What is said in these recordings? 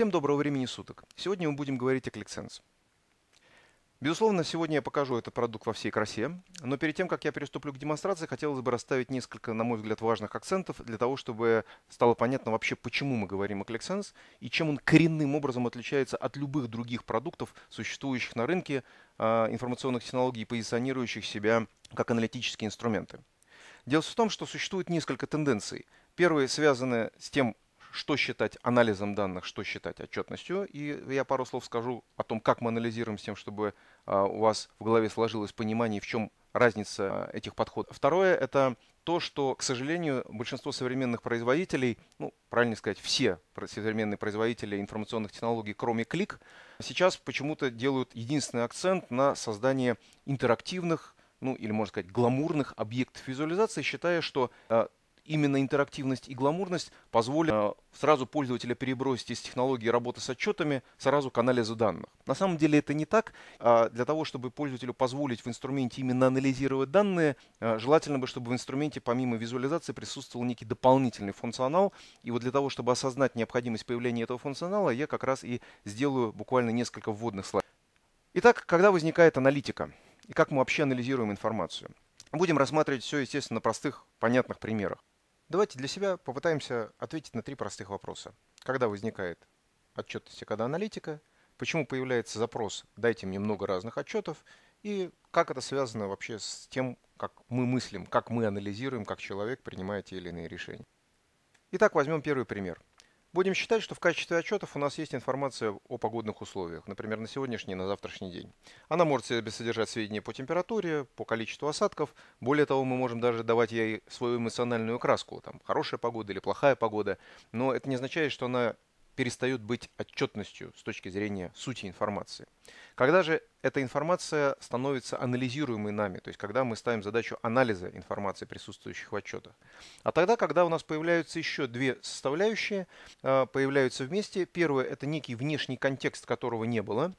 Всем доброго времени суток. Сегодня мы будем говорить о ClickSense. Безусловно, сегодня я покажу этот продукт во всей красе, но перед тем, как я приступлю к демонстрации, хотелось бы расставить несколько, на мой взгляд, важных акцентов для того, чтобы стало понятно вообще, почему мы говорим о ClickSense и чем он коренным образом отличается от любых других продуктов, существующих на рынке а, информационных технологий, позиционирующих себя как аналитические инструменты. Дело в том, что существует несколько тенденций. Первые связаны с тем, что считать анализом данных, что считать отчетностью. И я пару слов скажу о том, как мы анализируем с тем, чтобы а, у вас в голове сложилось понимание, в чем разница а, этих подходов. Второе – это то, что, к сожалению, большинство современных производителей, ну, правильно сказать, все современные производители информационных технологий, кроме клик, сейчас почему-то делают единственный акцент на создание интерактивных, ну или можно сказать гламурных объектов визуализации, считая, что э, именно интерактивность и гламурность позволят э, сразу пользователя перебросить из технологии работы с отчетами сразу к анализу данных. На самом деле это не так. А для того, чтобы пользователю позволить в инструменте именно анализировать данные, э, желательно бы, чтобы в инструменте помимо визуализации присутствовал некий дополнительный функционал. И вот для того, чтобы осознать необходимость появления этого функционала, я как раз и сделаю буквально несколько вводных слайдов. Итак, когда возникает аналитика и как мы вообще анализируем информацию? Будем рассматривать все, естественно, на простых, понятных примерах. Давайте для себя попытаемся ответить на три простых вопроса. Когда возникает отчетность и когда аналитика, почему появляется запрос «дайте мне много разных отчетов» и как это связано вообще с тем, как мы мыслим, как мы анализируем, как человек принимает те или иные решения. Итак, возьмем первый пример – Будем считать, что в качестве отчетов у нас есть информация о погодных условиях, например, на сегодняшний и на завтрашний день. Она может себе содержать сведения по температуре, по количеству осадков. Более того, мы можем даже давать ей свою эмоциональную краску, там, хорошая погода или плохая погода. Но это не означает, что она перестают быть отчетностью с точки зрения сути информации. Когда же эта информация становится анализируемой нами, то есть когда мы ставим задачу анализа информации, присутствующих в отчетах. А тогда, когда у нас появляются еще две составляющие, а, появляются вместе. Первое – это некий внешний контекст, которого не было,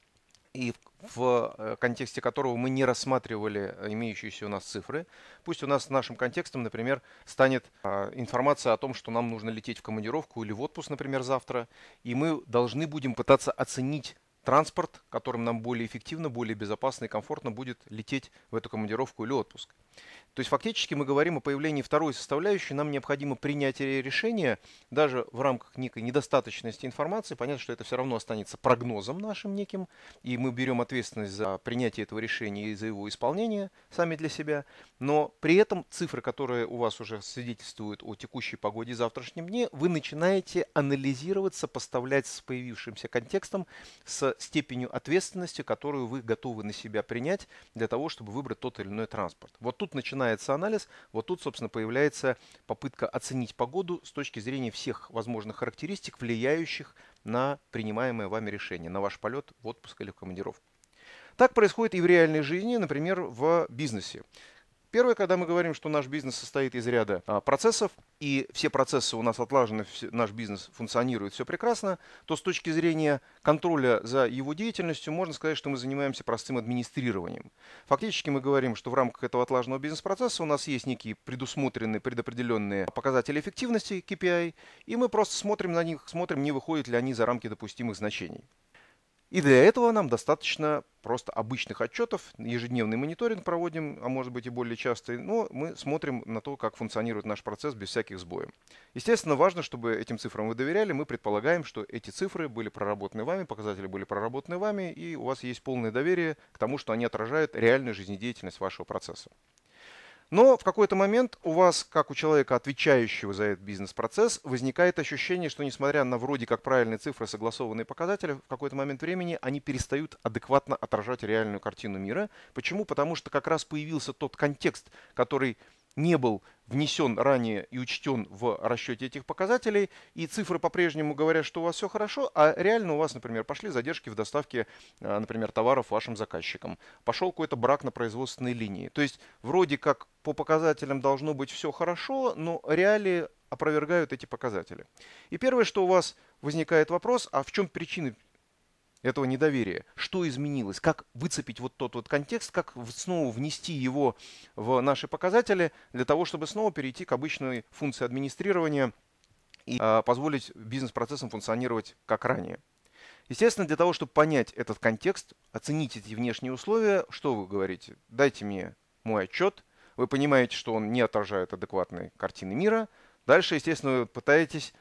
и в э, контексте которого мы не рассматривали э, имеющиеся у нас цифры. Пусть у нас нашим контекстом, например, станет а, информация о том, что нам нужно лететь в командировку или в отпуск, например, завтра, и мы должны будем пытаться оценить транспорт, которым нам более эффективно, более безопасно и комфортно будет лететь в эту командировку или отпуск. То есть фактически мы говорим о появлении второй составляющей, нам необходимо принятие решения даже в рамках некой недостаточности информации. Понятно, что это все равно останется прогнозом нашим неким, и мы берем ответственность за принятие этого решения и за его исполнение сами для себя. Но при этом цифры, которые у вас уже свидетельствуют о текущей погоде и завтрашнем дне, вы начинаете анализировать, сопоставлять с появившимся контекстом, с степенью ответственности, которую вы готовы на себя принять для того, чтобы выбрать тот или иной транспорт. Вот тут начинается анализ, вот тут, собственно, появляется попытка оценить погоду с точки зрения всех возможных характеристик, влияющих на принимаемое вами решение, на ваш полет в отпуск или в командировку. Так происходит и в реальной жизни, например, в бизнесе. Первое, когда мы говорим, что наш бизнес состоит из ряда а, процессов, и все процессы у нас отлажены, наш бизнес функционирует, все прекрасно, то с точки зрения контроля за его деятельностью можно сказать, что мы занимаемся простым администрированием. Фактически мы говорим, что в рамках этого отлаженного бизнес-процесса у нас есть некие предусмотренные, предопределенные показатели эффективности KPI, и мы просто смотрим на них, смотрим, не выходят ли они за рамки допустимых значений. И для этого нам достаточно просто обычных отчетов, ежедневный мониторинг проводим, а может быть и более частый, но мы смотрим на то, как функционирует наш процесс без всяких сбоев. Естественно, важно, чтобы этим цифрам вы доверяли, мы предполагаем, что эти цифры были проработаны вами, показатели были проработаны вами, и у вас есть полное доверие к тому, что они отражают реальную жизнедеятельность вашего процесса. Но в какой-то момент у вас, как у человека, отвечающего за этот бизнес-процесс, возникает ощущение, что несмотря на вроде как правильные цифры, согласованные показатели, в какой-то момент времени они перестают адекватно отражать реальную картину мира. Почему? Потому что как раз появился тот контекст, который не был внесен ранее и учтен в расчете этих показателей, и цифры по-прежнему говорят, что у вас все хорошо, а реально у вас, например, пошли задержки в доставке, э, например, товаров вашим заказчикам, пошел какой-то брак на производственной линии. То есть вроде как по показателям должно быть все хорошо, но реалии опровергают эти показатели. И первое, что у вас возникает вопрос, а в чем причины этого недоверия. Что изменилось? Как выцепить вот тот вот контекст, как снова внести его в наши показатели для того, чтобы снова перейти к обычной функции администрирования и э, позволить бизнес-процессам функционировать как ранее. Естественно, для того, чтобы понять этот контекст, оценить эти внешние условия, что вы говорите? Дайте мне мой отчет. Вы понимаете, что он не отражает адекватной картины мира. Дальше, естественно, вы пытаетесь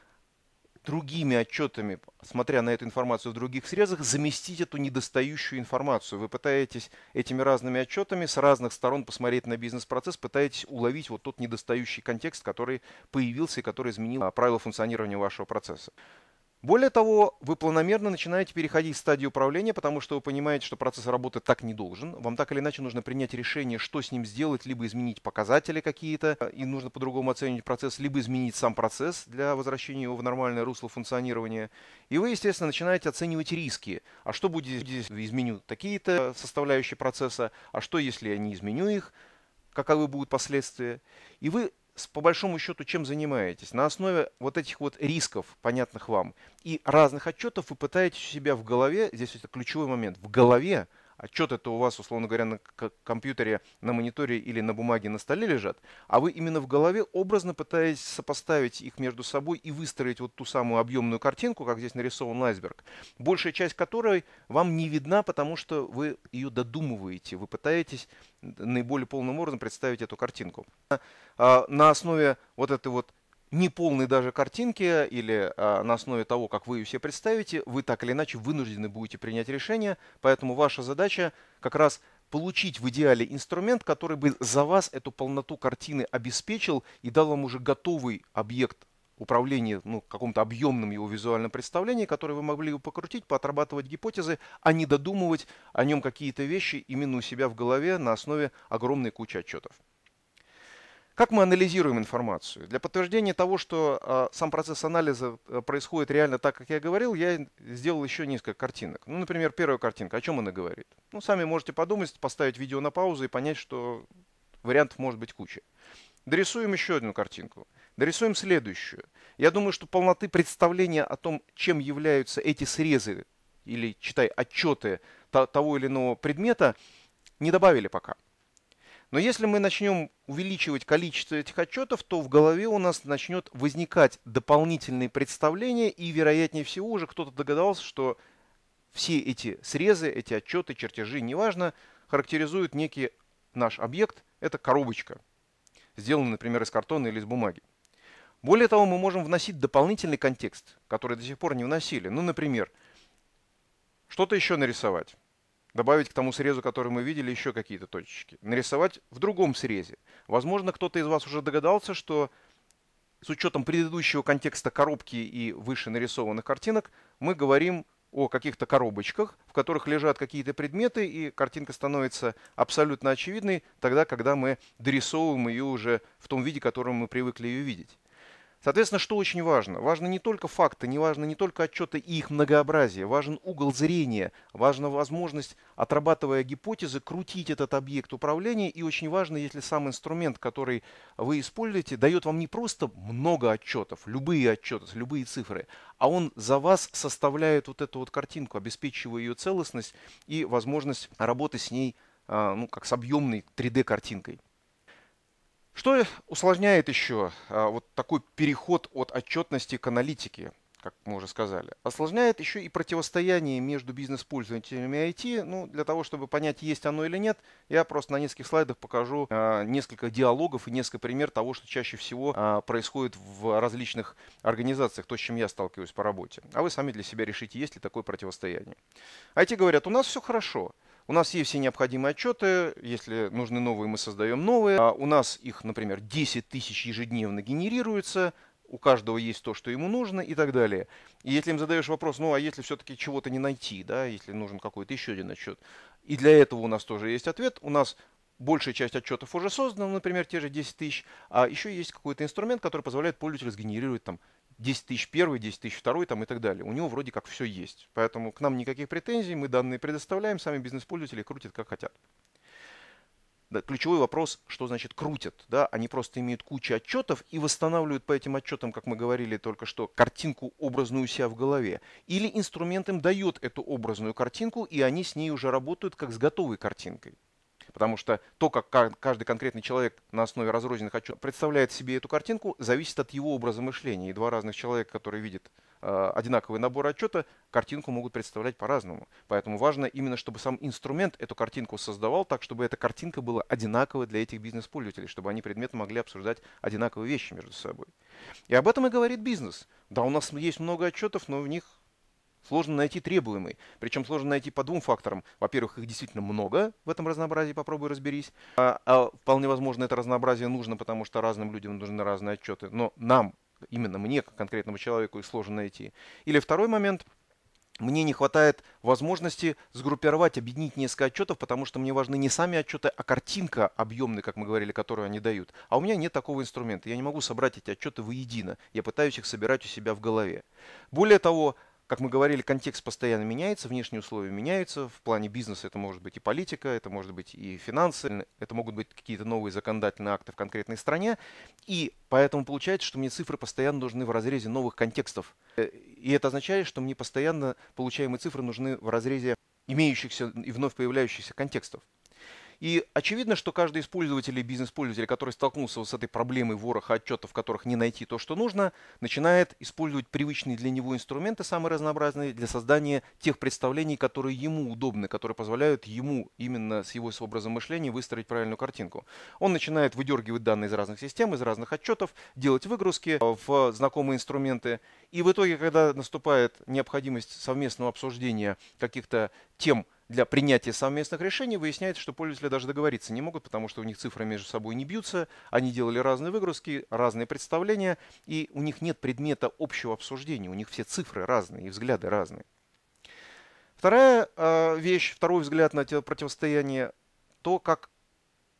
другими отчетами, смотря на эту информацию в других срезах, заместить эту недостающую информацию. Вы пытаетесь этими разными отчетами с разных сторон посмотреть на бизнес-процесс, пытаетесь уловить вот тот недостающий контекст, который появился и который изменил правила функционирования вашего процесса. Более того, вы планомерно начинаете переходить в стадию управления, потому что вы понимаете, что процесс работы так не должен. Вам так или иначе нужно принять решение, что с ним сделать, либо изменить показатели какие-то, э, и нужно по-другому оценивать процесс, либо изменить сам процесс для возвращения его в нормальное русло функционирования. И вы, естественно, начинаете оценивать риски. А что будет, если я изменю такие-то э, составляющие процесса, а что, если я не изменю их, каковы будут последствия. И вы по большому счету чем занимаетесь? На основе вот этих вот рисков, понятных вам, и разных отчетов вы пытаетесь у себя в голове, здесь это ключевой момент, в голове – отчет это у вас, условно говоря, на компьютере, на мониторе или на бумаге на столе лежат, а вы именно в голове образно пытаетесь сопоставить их между собой и выстроить вот ту самую объемную картинку, как здесь нарисован айсберг, большая часть которой вам не видна, потому что вы ее додумываете, вы пытаетесь наиболее полным образом представить эту картинку. А, а, на основе вот этой вот неполной даже картинки или а, на основе того, как вы ее себе представите, вы так или иначе вынуждены будете принять решение. Поэтому ваша задача как раз получить в идеале инструмент, который бы за вас эту полноту картины обеспечил и дал вам уже готовый объект управления, ну, каком-то объемном его визуальном представлении, который вы могли бы покрутить, поотрабатывать гипотезы, а не додумывать о нем какие-то вещи именно у себя в голове на основе огромной кучи отчетов. Как мы анализируем информацию? Для подтверждения того, что э, сам процесс анализа э, происходит реально так, как я говорил, я сделал еще несколько картинок. Ну, например, первая картинка. О чем она говорит? Ну, сами можете подумать, поставить видео на паузу и понять, что вариантов может быть куча. Дорисуем еще одну картинку. Дорисуем следующую. Я думаю, что полноты представления о том, чем являются эти срезы или, читай, отчеты того или иного предмета, не добавили пока. Но если мы начнем увеличивать количество этих отчетов, то в голове у нас начнет возникать дополнительные представления, и вероятнее всего уже кто-то догадался, что все эти срезы, эти отчеты, чертежи, неважно, характеризуют некий наш объект, это коробочка, сделанная, например, из картона или из бумаги. Более того, мы можем вносить дополнительный контекст, который до сих пор не вносили. Ну, например, что-то еще нарисовать добавить к тому срезу, который мы видели, еще какие-то точечки, нарисовать в другом срезе. Возможно, кто-то из вас уже догадался, что с учетом предыдущего контекста коробки и выше нарисованных картинок, мы говорим о каких-то коробочках, в которых лежат какие-то предметы, и картинка становится абсолютно очевидной тогда, когда мы дорисовываем ее уже в том виде, в котором мы привыкли ее видеть. Соответственно, что очень важно? Важно не только факты, не важно не только отчеты и их многообразие, важен угол зрения, важна возможность, отрабатывая гипотезы, крутить этот объект управления. И очень важно, если сам инструмент, который вы используете, дает вам не просто много отчетов, любые отчеты, любые цифры, а он за вас составляет вот эту вот картинку, обеспечивая ее целостность и возможность работы с ней а, ну, как с объемной 3D-картинкой. Что усложняет еще а, вот такой переход от отчетности к аналитике, как мы уже сказали? Осложняет еще и противостояние между бизнес-пользователями IT. Ну, для того, чтобы понять, есть оно или нет, я просто на нескольких слайдах покажу а, несколько диалогов и несколько пример того, что чаще всего а, происходит в различных организациях, то, с чем я сталкиваюсь по работе. А вы сами для себя решите, есть ли такое противостояние. IT говорят, у нас все хорошо. У нас есть все необходимые отчеты, если нужны новые, мы создаем новые. А у нас их, например, 10 тысяч ежедневно генерируется, у каждого есть то, что ему нужно и так далее. И если им задаешь вопрос, ну а если все-таки чего-то не найти, да, если нужен какой-то еще один отчет, и для этого у нас тоже есть ответ, у нас большая часть отчетов уже создана, например, те же 10 тысяч, а еще есть какой-то инструмент, который позволяет пользователю сгенерировать там 10 тысяч первый, 10 тысяч второй там и так далее. У него вроде как все есть. Поэтому к нам никаких претензий, мы данные предоставляем, сами бизнес-пользователи крутят как хотят. Да, ключевой вопрос, что значит крутят. Да? Они просто имеют кучу отчетов и восстанавливают по этим отчетам, как мы говорили только что, картинку образную себя в голове. Или инструмент им дает эту образную картинку, и они с ней уже работают как с готовой картинкой. Потому что то, как каждый конкретный человек на основе разрозненных отчетов представляет себе эту картинку, зависит от его образа мышления. И два разных человека, которые видят э, одинаковый набор отчета, картинку могут представлять по-разному. Поэтому важно именно, чтобы сам инструмент эту картинку создавал так, чтобы эта картинка была одинаковой для этих бизнес-пользователей, чтобы они предметно могли обсуждать одинаковые вещи между собой. И об этом и говорит бизнес. Да, у нас есть много отчетов, но в них сложно найти требуемый. Причем сложно найти по двум факторам. Во-первых, их действительно много в этом разнообразии, попробуй разберись. А, а вполне возможно, это разнообразие нужно, потому что разным людям нужны разные отчеты. Но нам, именно мне, как конкретному человеку, их сложно найти. Или второй момент – мне не хватает возможности сгруппировать, объединить несколько отчетов, потому что мне важны не сами отчеты, а картинка объемная, как мы говорили, которую они дают. А у меня нет такого инструмента. Я не могу собрать эти отчеты воедино. Я пытаюсь их собирать у себя в голове. Более того, как мы говорили, контекст постоянно меняется, внешние условия меняются. В плане бизнеса это может быть и политика, это может быть и финансы, это могут быть какие-то новые законодательные акты в конкретной стране. И поэтому получается, что мне цифры постоянно нужны в разрезе новых контекстов. Э, и это означает, что мне постоянно получаемые цифры нужны в разрезе имеющихся и вновь появляющихся контекстов. И очевидно, что каждый из пользователей, бизнес-пользователь, который столкнулся с этой проблемой вороха отчетов, в которых не найти то, что нужно, начинает использовать привычные для него инструменты, самые разнообразные, для создания тех представлений, которые ему удобны, которые позволяют ему именно с его образом мышления выстроить правильную картинку. Он начинает выдергивать данные из разных систем, из разных отчетов, делать выгрузки э, в знакомые инструменты и в итоге, когда наступает необходимость совместного обсуждения каких-то тем для принятия совместных решений, выясняется, что пользователи даже договориться не могут, потому что у них цифры между собой не бьются, они делали разные выгрузки, разные представления, и у них нет предмета общего обсуждения, у них все цифры разные и взгляды разные. Вторая э, вещь, второй взгляд на противостояние, то, как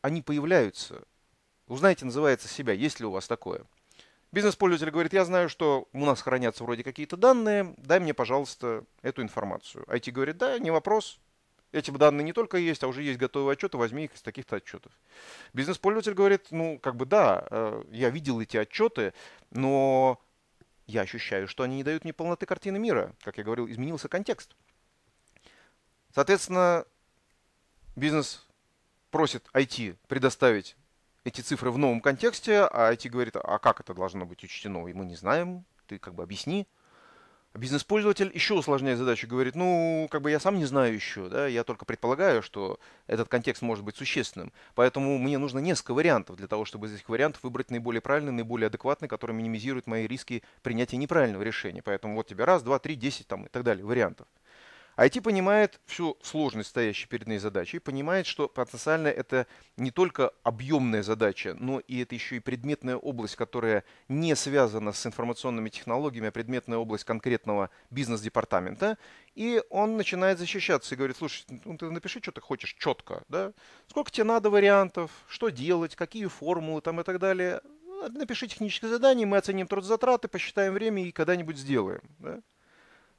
они появляются. Узнаете, называется себя, есть ли у вас такое – Бизнес-пользователь говорит, я знаю, что у нас хранятся вроде какие-то данные, дай мне, пожалуйста, эту информацию. IT а говорит, да, не вопрос, эти данные не только есть, а уже есть готовые отчеты, возьми их из таких-то отчетов. Бизнес-пользователь говорит, ну, как бы да, э, я видел эти отчеты, но я ощущаю, что они не дают мне полноты картины мира. Как я говорил, изменился контекст. Соответственно, бизнес просит IT предоставить эти цифры в новом контексте, а IT говорит, а как это должно быть учтено, и мы не знаем, ты как бы объясни. бизнес-пользователь еще усложняет задачу, говорит, ну, как бы я сам не знаю еще, да, я только предполагаю, что этот контекст может быть существенным, поэтому мне нужно несколько вариантов для того, чтобы из этих вариантов выбрать наиболее правильный, наиболее адекватный, который минимизирует мои риски принятия неправильного решения. Поэтому вот тебе раз, два, три, десять там и так далее вариантов. IT понимает всю сложность стоящей перед ней задачи понимает, что потенциально это не только объемная задача, но и это еще и предметная область, которая не связана с информационными технологиями, а предметная область конкретного бизнес-департамента. И он начинает защищаться и говорит, слушай, ну, ну ты напиши, что ты хочешь четко, да? Сколько тебе надо вариантов, что делать, какие формулы там и так далее. Напиши техническое задание, мы оценим трудозатраты, посчитаем время и когда-нибудь сделаем. Да?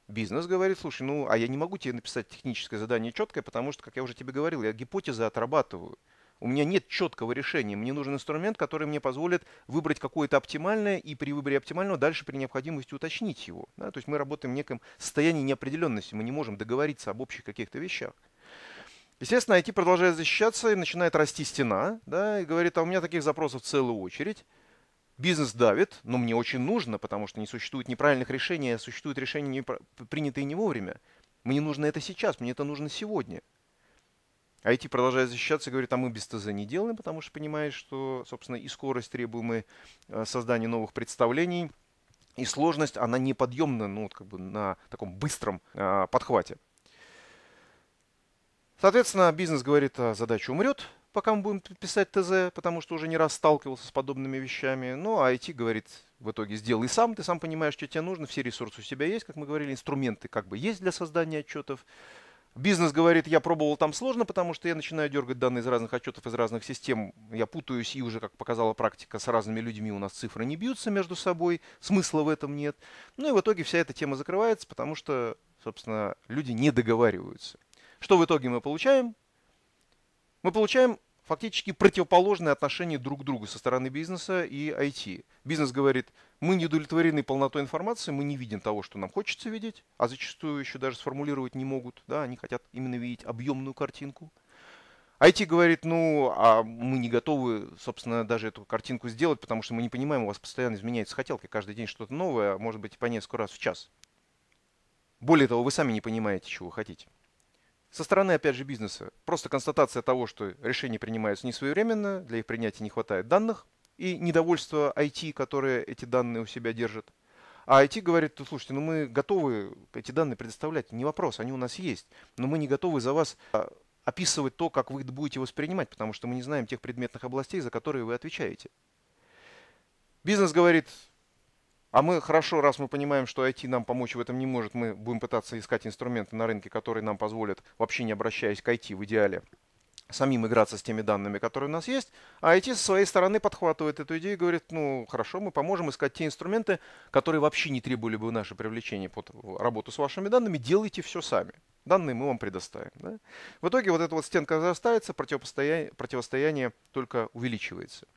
Бизнес говорит, слушай, ну, а я не могу тебе написать техническое задание четкое, потому что, как я уже тебе говорил, я гипотезы отрабатываю. У меня нет четкого решения. Мне нужен инструмент, который мне позволит выбрать какое-то оптимальное и при выборе оптимального дальше при необходимости уточнить его. Да? То есть мы работаем в неком состоянии неопределенности, мы не можем договориться об общих каких-то вещах. Естественно, IT продолжает защищаться и начинает расти стена, да, и говорит, а у меня таких запросов целую очередь. Бизнес давит, но мне очень нужно, потому что не существует неправильных решений, а существуют решения, не, принятые не вовремя. Мне нужно это сейчас, мне это нужно сегодня. IT а продолжает защищаться и говорит, а мы без ТЗ не делаем, потому что понимает, что, собственно, и скорость требуемая э, создания новых представлений, и сложность, она неподъемна ну, вот как бы на таком быстром э, подхвате. Соответственно, бизнес говорит, «А задача умрет, пока мы будем писать ТЗ, потому что уже не раз сталкивался с подобными вещами. Ну, а IT говорит, в итоге сделай сам, ты сам понимаешь, что тебе нужно, все ресурсы у тебя есть, как мы говорили, инструменты как бы есть для создания отчетов. Бизнес говорит, я пробовал там сложно, потому что я начинаю дергать данные из разных отчетов, из разных систем. Я путаюсь, и уже, как показала практика, с разными людьми у нас цифры не бьются между собой, смысла в этом нет. Ну и в итоге вся эта тема закрывается, потому что, собственно, люди не договариваются. Что в итоге мы получаем? мы получаем фактически противоположные отношения друг к другу со стороны бизнеса и IT. Бизнес говорит, мы не удовлетворены полнотой информации, мы не видим того, что нам хочется видеть, а зачастую еще даже сформулировать не могут, да, они хотят именно видеть объемную картинку. IT говорит, ну, а мы не готовы, собственно, даже эту картинку сделать, потому что мы не понимаем, у вас постоянно изменяется хотелки, каждый день что-то новое, а может быть, по несколько раз в час. Более того, вы сами не понимаете, чего вы хотите. Со стороны, опять же, бизнеса, просто констатация того, что решения принимаются не своевременно, для их принятия не хватает данных, и недовольство IT, которое эти данные у себя держит. А IT говорит, «Ну, слушайте, ну мы готовы эти данные предоставлять, не вопрос, они у нас есть, но мы не готовы за вас а, описывать то, как вы будете воспринимать, потому что мы не знаем тех предметных областей, за которые вы отвечаете. Бизнес говорит, а мы хорошо, раз мы понимаем, что IT нам помочь в этом не может, мы будем пытаться искать инструменты на рынке, которые нам позволят, вообще не обращаясь к IT в идеале, самим играться с теми данными, которые у нас есть, а IT со своей стороны подхватывает эту идею и говорит, ну хорошо, мы поможем искать те инструменты, которые вообще не требовали бы наше привлечение под работу с вашими данными, делайте все сами. Данные мы вам предоставим. Да? В итоге вот эта вот стенка разрастается, противостояние, противостояние только увеличивается.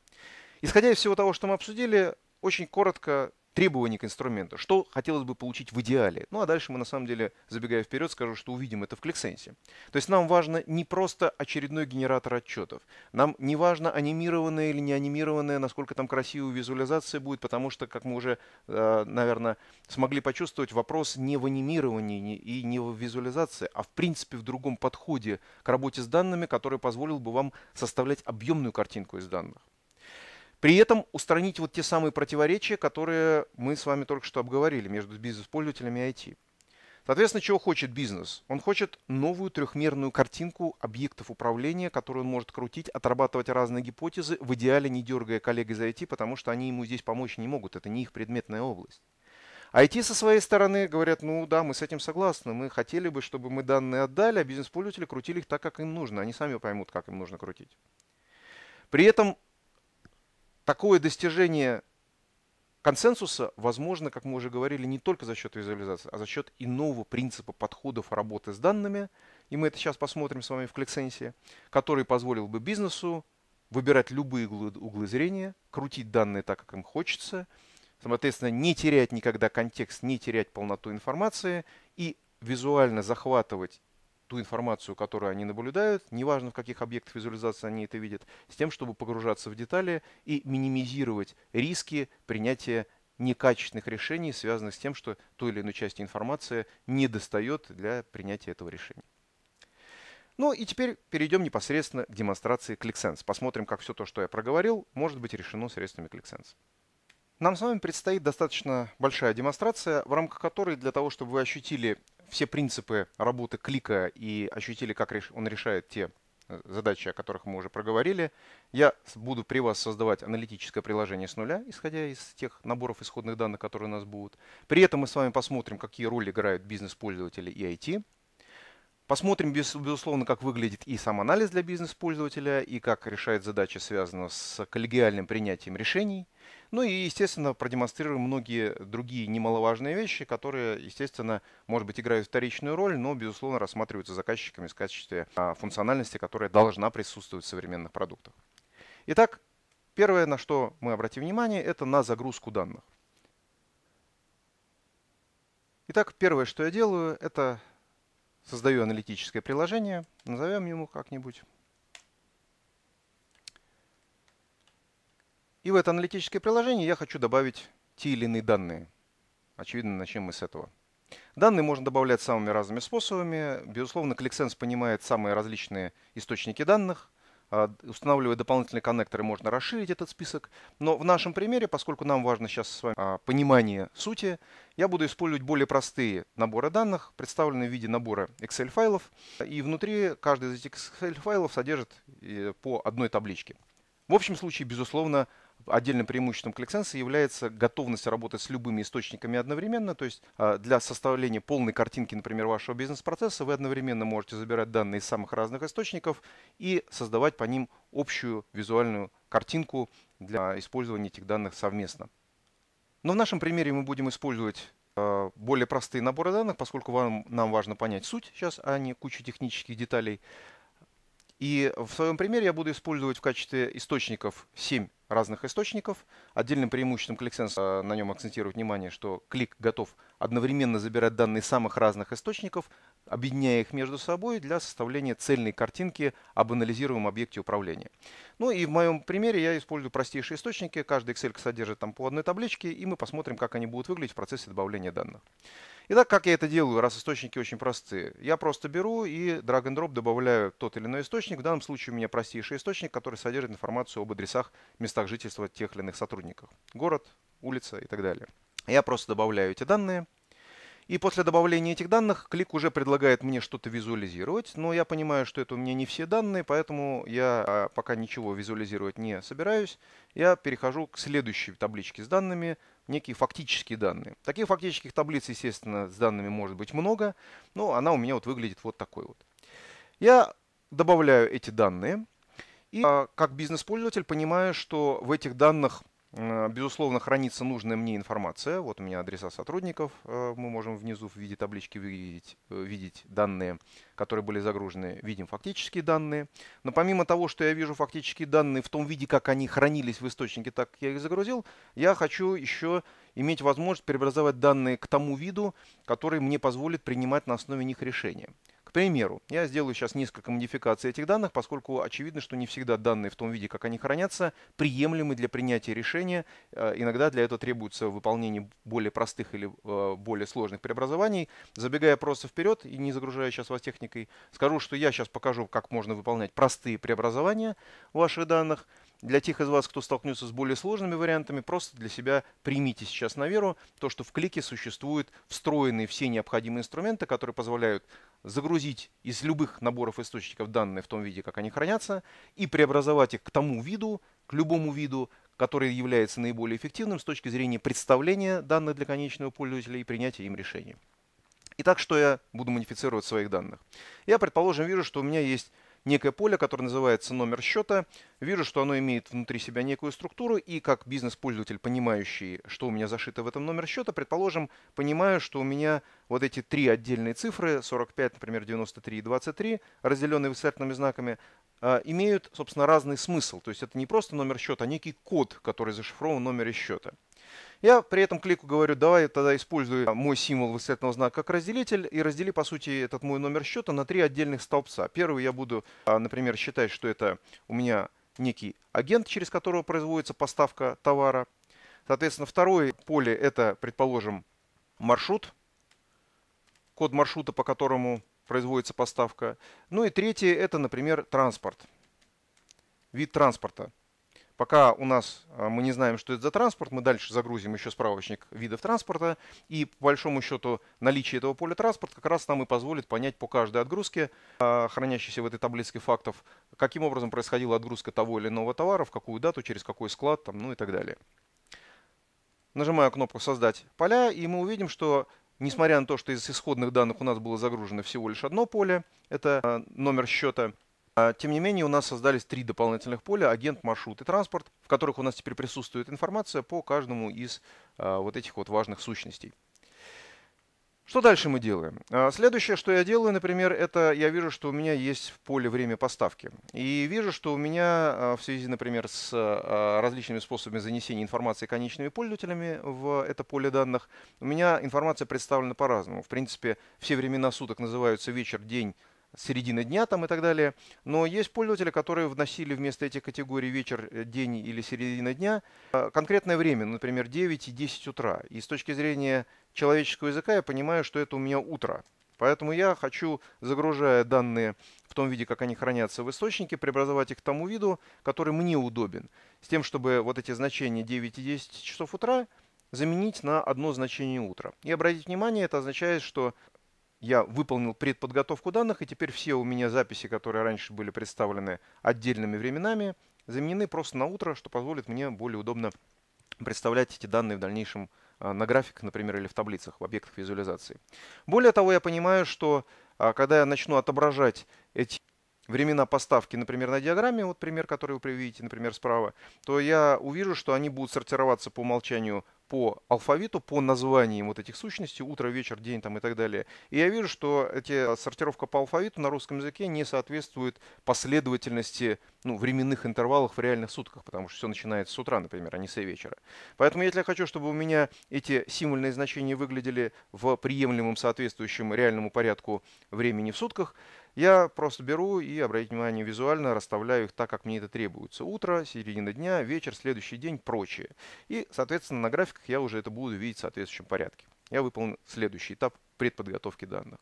Исходя из всего того, что мы обсудили, очень коротко требований к инструменту, что хотелось бы получить в идеале. Ну а дальше мы на самом деле, забегая вперед, скажу, что увидим это в ClickSense. То есть нам важно не просто очередной генератор отчетов, нам не важно анимированная или не анимированная, насколько там красивая визуализация будет, потому что, как мы уже, э, наверное, смогли почувствовать, вопрос не в анимировании и не в визуализации, а в принципе в другом подходе к работе с данными, который позволил бы вам составлять объемную картинку из данных. При этом устранить вот те самые противоречия, которые мы с вами только что обговорили между бизнес-пользователями и IT. Соответственно, чего хочет бизнес? Он хочет новую трехмерную картинку объектов управления, которую он может крутить, отрабатывать разные гипотезы, в идеале не дергая коллег из IT, потому что они ему здесь помочь не могут, это не их предметная область. IT со своей стороны говорят, ну да, мы с этим согласны, мы хотели бы, чтобы мы данные отдали, а бизнес-пользователи крутили их так, как им нужно, они сами поймут, как им нужно крутить. При этом Такое достижение консенсуса возможно, как мы уже говорили, не только за счет визуализации, а за счет иного принципа подходов работы с данными, и мы это сейчас посмотрим с вами в кликсенсе, который позволил бы бизнесу выбирать любые углы зрения, крутить данные так, как им хочется, соответственно, не терять никогда контекст, не терять полноту информации и визуально захватывать ту информацию, которую они наблюдают, неважно в каких объектах визуализации они это видят, с тем, чтобы погружаться в детали и минимизировать риски принятия некачественных решений, связанных с тем, что той или иной части информации не достает для принятия этого решения. Ну и теперь перейдем непосредственно к демонстрации ClickSense. Посмотрим, как все то, что я проговорил, может быть решено средствами ClickSense. Нам с вами предстоит достаточно большая демонстрация, в рамках которой для того, чтобы вы ощутили все принципы работы клика и ощутили, как он решает те э, задачи, о которых мы уже проговорили. Я буду при вас создавать аналитическое приложение с нуля, исходя из тех наборов исходных данных, которые у нас будут. При этом мы с вами посмотрим, какие роли играют бизнес-пользователи и IT. Посмотрим, безусловно, как выглядит и сам анализ для бизнес-пользователя, и как решает задачи, связанные с коллегиальным принятием решений, ну и, естественно, продемонстрируем многие другие немаловажные вещи, которые, естественно, может быть, играют вторичную роль, но, безусловно, рассматриваются заказчиками в качестве а, функциональности, которая должна присутствовать в современных продуктах. Итак, первое, на что мы обратим внимание, это на загрузку данных. Итак, первое, что я делаю, это создаю аналитическое приложение, назовем ему как-нибудь И в это аналитическое приложение я хочу добавить те или иные данные. Очевидно, начнем мы с этого. Данные можно добавлять самыми разными способами. Безусловно, ClickSense понимает самые различные источники данных. А, устанавливая дополнительные коннекторы, можно расширить этот список. Но в нашем примере, поскольку нам важно сейчас с вами а, понимание сути, я буду использовать более простые наборы данных, представленные в виде набора Excel-файлов. И внутри каждый из этих Excel-файлов содержит э, по одной табличке. В общем случае, безусловно, Отдельным преимуществом ClickSense является готовность работать с любыми источниками одновременно. То есть а, для составления полной картинки, например, вашего бизнес-процесса вы одновременно можете забирать данные из самых разных источников и создавать по ним общую визуальную картинку для использования этих данных совместно. Но в нашем примере мы будем использовать а, более простые наборы данных, поскольку вам, нам важно понять суть сейчас, а не кучу технических деталей. И в своем примере я буду использовать в качестве источников 7 разных источников. Отдельным преимуществом ClickSense э, на нем акцентирует внимание, что клик готов одновременно забирать данные самых разных источников, объединяя их между собой для составления цельной картинки об анализируемом объекте управления. Ну и в моем примере я использую простейшие источники. Каждый Excel содержит там по одной табличке, и мы посмотрим, как они будут выглядеть в процессе добавления данных. Итак, как я это делаю, раз источники очень простые? Я просто беру и drag and drop добавляю тот или иной источник. В данном случае у меня простейший источник, который содержит информацию об адресах, местах жительства тех или иных сотрудников. Город, улица и так далее. Я просто добавляю эти данные. И после добавления этих данных клик уже предлагает мне что-то визуализировать, но я понимаю, что это у меня не все данные, поэтому я а, пока ничего визуализировать не собираюсь. Я перехожу к следующей табличке с данными, некие фактические данные. Таких фактических таблиц, естественно, с данными может быть много, но она у меня вот выглядит вот такой вот. Я добавляю эти данные, и а, как бизнес-пользователь понимаю, что в этих данных Э, безусловно, хранится нужная мне информация. Вот у меня адреса сотрудников. Э, мы можем внизу в виде таблички видеть, э, видеть данные, которые были загружены. Видим фактические данные. Но помимо того, что я вижу фактические данные в том виде, как они хранились в источнике, так я их загрузил, я хочу еще иметь возможность преобразовать данные к тому виду, который мне позволит принимать на основе них решения примеру, я сделаю сейчас несколько модификаций этих данных, поскольку очевидно, что не всегда данные в том виде, как они хранятся, приемлемы для принятия решения. Э, иногда для этого требуется выполнение более простых или э, более сложных преобразований. Забегая просто вперед и не загружая сейчас вас техникой, скажу, что я сейчас покажу, как можно выполнять простые преобразования ваших данных. Для тех из вас, кто столкнется с более сложными вариантами, просто для себя примите сейчас на веру то, что в клике существуют встроенные все необходимые инструменты, которые позволяют загрузить из любых наборов источников данные в том виде, как они хранятся, и преобразовать их к тому виду, к любому виду, который является наиболее эффективным с точки зрения представления данных для конечного пользователя и принятия им решений. Итак, что я буду модифицировать в своих данных? Я, предположим, вижу, что у меня есть некое поле, которое называется номер счета. Вижу, что оно имеет внутри себя некую структуру, и как бизнес-пользователь, понимающий, что у меня зашито в этом номер счета, предположим, понимаю, что у меня вот эти три отдельные цифры, 45, например, 93 и 23, разделенные высотными знаками, а, имеют, собственно, разный смысл. То есть это не просто номер счета, а некий код, который зашифрован в номере счета. Я при этом клику говорю, давай тогда используй мой символ восклицательного знака как разделитель и раздели, по сути, этот мой номер счета на три отдельных столбца. Первый я буду, а, например, считать, что это у меня некий агент, через которого производится поставка товара. Соответственно, второе поле это, предположим, маршрут, код маршрута, по которому производится поставка. Ну и третье это, например, транспорт, вид транспорта. Пока у нас э, мы не знаем, что это за транспорт, мы дальше загрузим еще справочник видов транспорта. И по большому счету наличие этого поля транспорта как раз нам и позволит понять по каждой отгрузке, э, хранящейся в этой таблице фактов, каким образом происходила отгрузка того или иного товара, в какую дату, через какой склад, там, ну и так далее. Нажимаю кнопку «Создать поля», и мы увидим, что несмотря на то, что из исходных данных у нас было загружено всего лишь одно поле, это э, номер счета – а, тем не менее, у нас создались три дополнительных поля – агент, маршрут и транспорт, в которых у нас теперь присутствует информация по каждому из а, вот этих вот важных сущностей. Что дальше мы делаем? А, следующее, что я делаю, например, это я вижу, что у меня есть в поле время поставки. И вижу, что у меня в связи, например, с различными способами занесения информации конечными пользователями в это поле данных, у меня информация представлена по-разному. В принципе, все времена суток называются вечер, день, середина дня там и так далее. Но есть пользователи, которые вносили вместо этих категорий вечер, э, день или середина дня э, конкретное время, например, 9 и 10 утра. И с точки зрения человеческого языка я понимаю, что это у меня утро. Поэтому я хочу, загружая данные в том виде, как они хранятся в источнике, преобразовать их к тому виду, который мне удобен. С тем, чтобы вот эти значения 9 и 10 часов утра заменить на одно значение утра. И обратите внимание, это означает, что я выполнил предподготовку данных, и теперь все у меня записи, которые раньше были представлены отдельными временами, заменены просто на утро, что позволит мне более удобно представлять эти данные в дальнейшем а, на график, например, или в таблицах, в объектах визуализации. Более того, я понимаю, что а, когда я начну отображать эти времена поставки, например, на диаграмме, вот пример, который вы приведете, например, справа, то я увижу, что они будут сортироваться по умолчанию по алфавиту, по названиям вот этих сущностей, утро, вечер, день там и так далее. И я вижу, что эти, э, сортировка по алфавиту на русском языке не соответствует последовательности ну, временных интервалов в реальных сутках, потому что все начинается с утра, например, а не с вечера. Поэтому если я хочу, чтобы у меня эти символьные значения выглядели в приемлемом соответствующем реальному порядку времени в сутках, я просто беру и, обратите внимание, визуально расставляю их так, как мне это требуется. Утро, середина дня, вечер, следующий день, прочее. И, соответственно, на графиках я уже это буду видеть в соответствующем порядке. Я выполнил следующий этап предподготовки данных.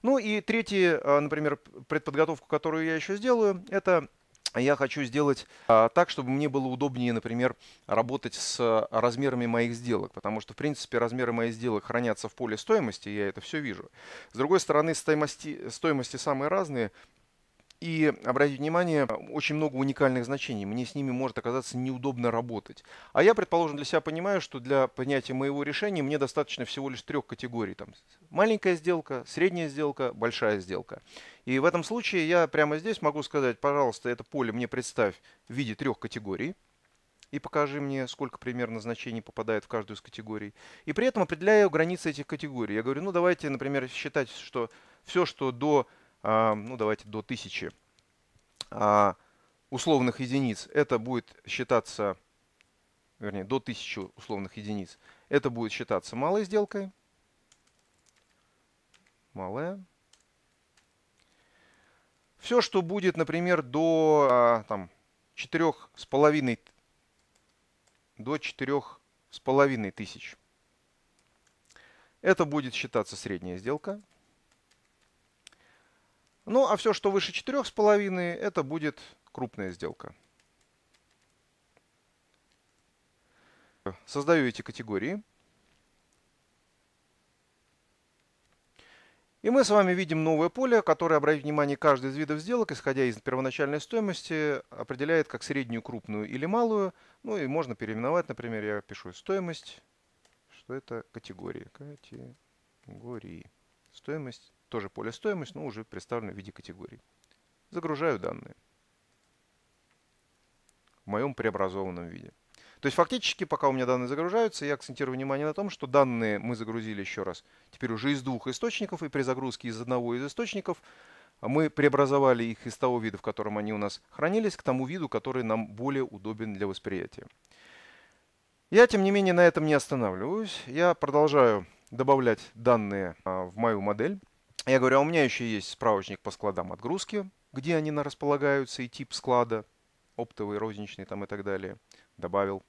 Ну и третий, а, например, предподготовку, которую я еще сделаю, это а я хочу сделать а, так, чтобы мне было удобнее, например, работать с размерами моих сделок, потому что, в принципе, размеры моих сделок хранятся в поле стоимости, я это все вижу. С другой стороны, стоимости, стоимости самые разные, и обратите внимание, очень много уникальных значений. Мне с ними может оказаться неудобно работать. А я, предположим, для себя понимаю, что для принятия моего решения мне достаточно всего лишь трех категорий. Там, маленькая сделка, средняя сделка, большая сделка. И в этом случае я прямо здесь могу сказать, пожалуйста, это поле мне представь в виде трех категорий и покажи мне, сколько примерно значений попадает в каждую из категорий. И при этом определяю границы этих категорий. Я говорю, ну давайте, например, считать, что все, что до а, ну давайте до 1000 а, условных единиц, это будет считаться, вернее, до 1000 условных единиц, это будет считаться малой сделкой. Малая. Все, что будет, например, до а, там, с половиной до с половиной тысяч. Это будет считаться средняя сделка. Ну, а все, что выше 4,5, это будет крупная сделка. Создаю эти категории. И мы с вами видим новое поле, которое, обратите внимание, каждый из видов сделок, исходя из первоначальной стоимости, определяет как среднюю, крупную или малую. Ну и можно переименовать, например, я пишу стоимость, что это категории. Категории. Стоимость тоже поле стоимость, но уже представлено в виде категорий. Загружаю данные. В моем преобразованном виде. То есть фактически, пока у меня данные загружаются, я акцентирую внимание на том, что данные мы загрузили еще раз теперь уже из двух источников, и при загрузке из одного из источников а, мы преобразовали их из того вида, в котором они у нас хранились, к тому виду, который нам более удобен для восприятия. Я, тем не менее, на этом не останавливаюсь. Я продолжаю добавлять данные а, в мою модель. Я говорю, а у меня еще есть справочник по складам отгрузки, где они на располагаются и тип склада, оптовый, розничный там и так далее. Добавил.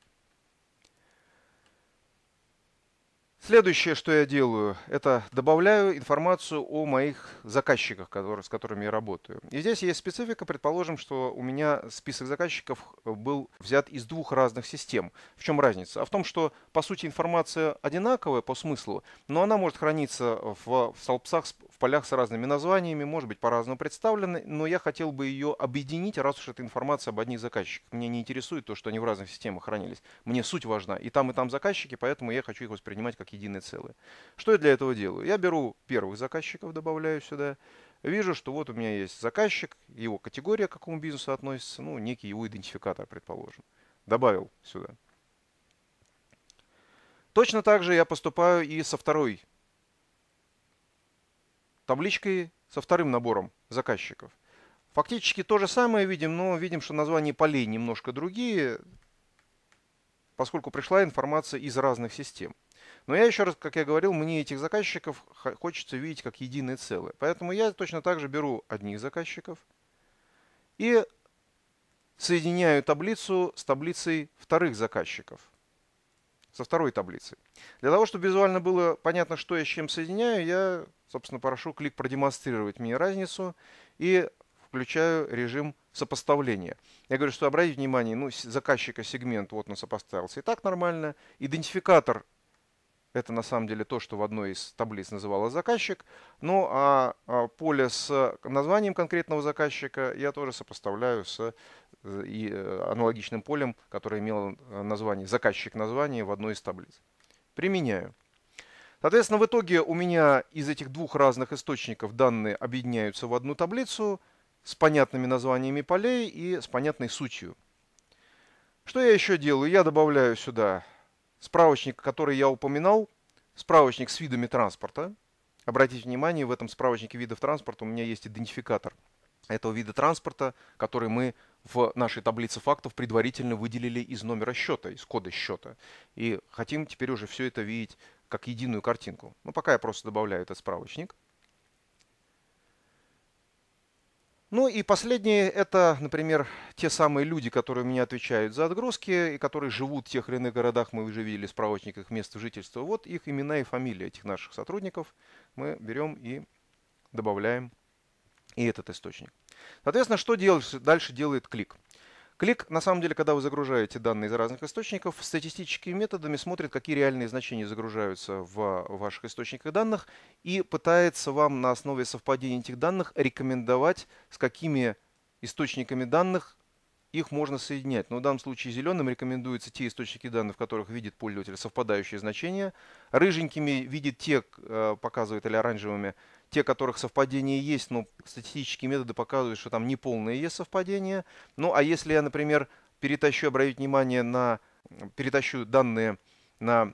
Следующее, что я делаю, это добавляю информацию о моих заказчиках, которые, с которыми я работаю. И здесь есть специфика. Предположим, что у меня список заказчиков э, был взят из двух разных систем. В чем разница? А в том, что, по сути, информация одинаковая по смыслу, но она может храниться в, в столбцах в полях с разными названиями, может быть, по-разному представлены, но я хотел бы ее объединить, раз уж это информация об одних заказчиках. Мне не интересует то, что они в разных системах хранились. Мне суть важна. И там, и там заказчики, поэтому я хочу их воспринимать как единое целое. Что я для этого делаю? Я беру первых заказчиков, добавляю сюда, вижу, что вот у меня есть заказчик, его категория к какому бизнесу относится, ну, некий его идентификатор, предположим. Добавил сюда. Точно так же я поступаю и со второй табличкой со вторым набором заказчиков. Фактически то же самое видим, но видим, что названия полей немножко другие, поскольку пришла информация из разных систем. Но я еще раз, как я говорил, мне этих заказчиков хочется видеть как единое целое. Поэтому я точно так же беру одних заказчиков и соединяю таблицу с таблицей вторых заказчиков со второй таблицей. Для того, чтобы визуально было понятно, что я с чем соединяю, я, собственно, прошу клик продемонстрировать мне разницу и включаю режим сопоставления. Я говорю, что обратите внимание, ну, заказчика сегмент, вот он сопоставился и так нормально. Идентификатор это на самом деле то, что в одной из таблиц называла заказчик. Ну а, а поле с названием конкретного заказчика я тоже сопоставляю с э, и э, аналогичным полем, которое имело название заказчик названия в одной из таблиц. Применяю. Соответственно, в итоге у меня из этих двух разных источников данные объединяются в одну таблицу с понятными названиями полей и с понятной сутью. Что я еще делаю? Я добавляю сюда Справочник, который я упоминал, справочник с видами транспорта. Обратите внимание, в этом справочнике видов транспорта у меня есть идентификатор этого вида транспорта, который мы в нашей таблице фактов предварительно выделили из номера счета, из кода счета. И хотим теперь уже все это видеть как единую картинку. Но пока я просто добавляю этот справочник – Ну и последнее – это, например, те самые люди, которые у меня отвечают за отгрузки и которые живут в тех или иных городах. Мы уже видели в справочниках место жительства. Вот их имена и фамилии этих наших сотрудников мы берем и добавляем и этот источник. Соответственно, что делаешь? дальше делает клик? Клик, на самом деле, когда вы загружаете данные из разных источников, статистическими методами смотрит, какие реальные значения загружаются в ваших источниках данных и пытается вам на основе совпадения этих данных рекомендовать, с какими источниками данных их можно соединять. Но в данном случае зеленым рекомендуются те источники данных, в которых видит пользователь совпадающие значения. Рыженькими видит те, э, показывает, или оранжевыми – те, которых совпадение есть, но статистические методы показывают, что там неполные есть совпадения. Ну, а если я, например, перетащу, обратить внимание на, перетащу данные на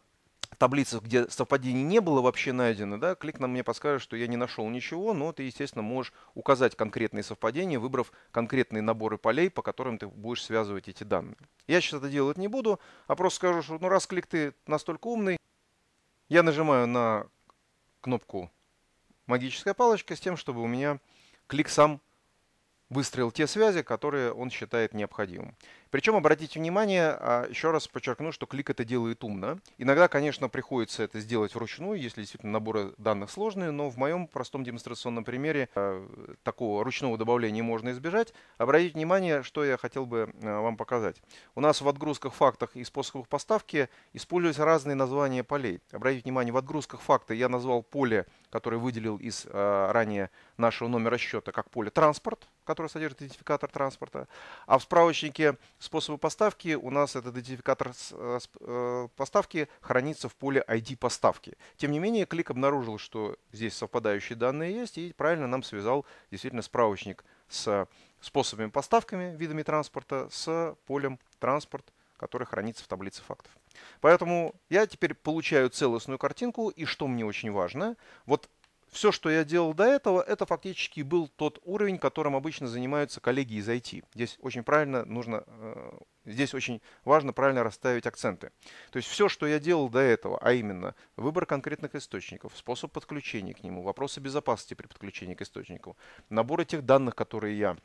таблицах, где совпадений не было вообще найдено, да, клик нам мне подскажет, что я не нашел ничего, но ты, естественно, можешь указать конкретные совпадения, выбрав конкретные наборы полей, по которым ты будешь связывать эти данные. Я сейчас это делать не буду, а просто скажу, что ну раз клик ты настолько умный, я нажимаю на кнопку магическая палочка с тем, чтобы у меня клик сам выстроил те связи, которые он считает необходимым. Причем, обратите внимание, а, еще раз подчеркну, что клик это делает умно. Иногда, конечно, приходится это сделать вручную, если действительно наборы данных сложные, но в моем простом демонстрационном примере а, такого ручного добавления можно избежать. Обратите внимание, что я хотел бы а, вам показать. У нас в отгрузках, фактах и способах поставки используются разные названия полей. Обратите внимание, в отгрузках факта я назвал поле, которое выделил из ранее нашего номера счета, как поле транспорт, которое содержит идентификатор транспорта. А в справочнике способы поставки, у нас этот идентификатор э, э, поставки хранится в поле ID поставки. Тем не менее, клик обнаружил, что здесь совпадающие данные есть, и правильно нам связал действительно справочник с способами поставками, видами транспорта, с полем транспорт, который хранится в таблице фактов. Поэтому я теперь получаю целостную картинку, и что мне очень важно, вот все, что я делал до этого, это фактически был тот уровень, которым обычно занимаются коллеги из IT. Здесь очень правильно нужно, э, здесь очень важно правильно расставить акценты. То есть все, что я делал до этого, а именно выбор конкретных источников, способ подключения к нему, вопросы безопасности при подключении к источнику, набор этих данных, которые я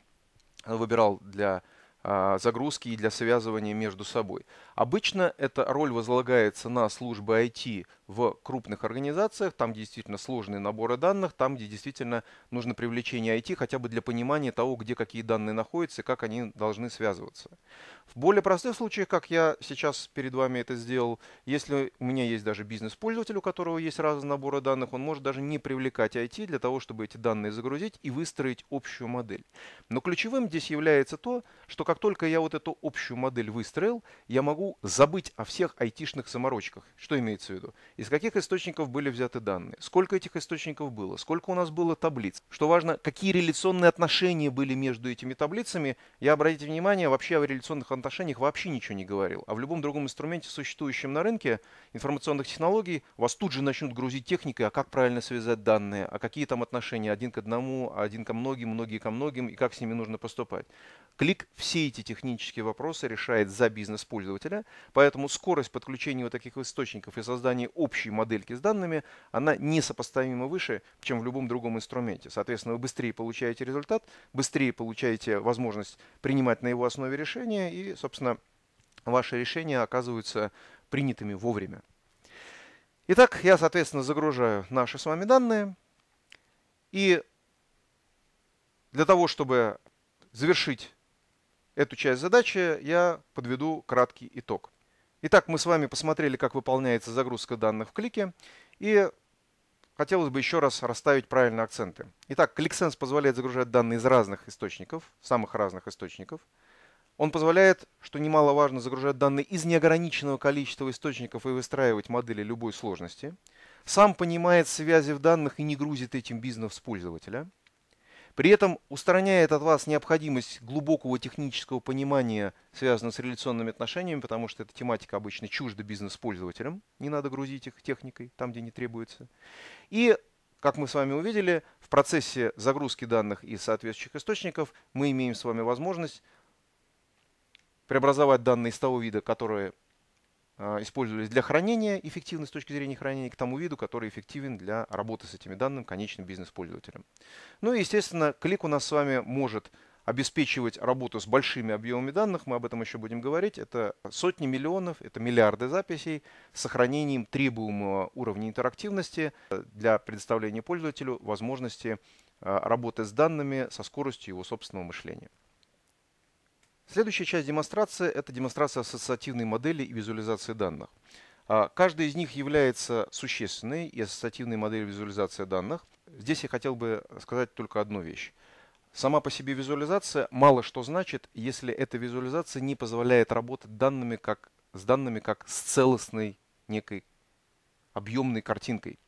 выбирал для а, загрузки и для связывания между собой. Обычно эта роль возлагается на службы IT в крупных организациях, там действительно сложные наборы данных, там, где действительно нужно привлечение IT хотя бы для понимания того, где какие данные находятся и как они должны связываться. В более простых случаях, как я сейчас перед вами это сделал, если у меня есть даже бизнес-пользователь, у которого есть разные наборы данных, он может даже не привлекать IT для того, чтобы эти данные загрузить и выстроить общую модель. Но ключевым здесь является то, что как только я вот эту общую модель выстроил, я могу забыть о всех айтишных заморочках. Что имеется в виду? Из каких источников были взяты данные? Сколько этих источников было? Сколько у нас было таблиц? Что важно, какие реляционные отношения были между этими таблицами? Я, обратите внимание, вообще о реляционных отношениях вообще ничего не говорил. А в любом другом инструменте, существующем на рынке информационных технологий, вас тут же начнут грузить техникой, а как правильно связать данные, а какие там отношения один к одному, один ко многим, многие ко многим, и как с ними нужно поступать. Клик все эти технические вопросы решает за бизнес пользователя, поэтому скорость подключения вот таких источников и создания общей модельки с данными, она несопоставимо выше, чем в любом другом инструменте. Соответственно, вы быстрее получаете результат, быстрее получаете возможность принимать на его основе решения, и, собственно, ваши решения оказываются принятыми вовремя. Итак, я, соответственно, загружаю наши с вами данные. И для того, чтобы завершить эту часть задачи я подведу краткий итог. Итак, мы с вами посмотрели, как выполняется загрузка данных в клике, и хотелось бы еще раз расставить правильно акценты. Итак, ClickSense позволяет загружать данные из разных источников, самых разных источников. Он позволяет, что немаловажно, загружать данные из неограниченного количества источников и выстраивать модели любой сложности. Сам понимает связи в данных и не грузит этим бизнес пользователя. При этом устраняет от вас необходимость глубокого технического понимания, связанного с реляционными отношениями, потому что эта тематика обычно чужда бизнес-пользователям, не надо грузить их техникой там, где не требуется. И, как мы с вами увидели, в процессе загрузки данных из соответствующих источников мы имеем с вами возможность преобразовать данные из того вида, которые а, использовались для хранения, эффективны с точки зрения хранения, к тому виду, который эффективен для работы с этими данными конечным бизнес-пользователем. Ну и, естественно, клик у нас с вами может обеспечивать работу с большими объемами данных, мы об этом еще будем говорить, это сотни миллионов, это миллиарды записей с сохранением требуемого уровня интерактивности для предоставления пользователю возможности а, работы с данными со скоростью его собственного мышления. Следующая часть демонстрации – это демонстрация ассоциативной модели и визуализации данных. А, каждая из них является существенной, и ассоциативная модель визуализации данных. Здесь я хотел бы сказать только одну вещь. Сама по себе визуализация мало что значит, если эта визуализация не позволяет работать данными как, с данными как с целостной некой объемной картинкой.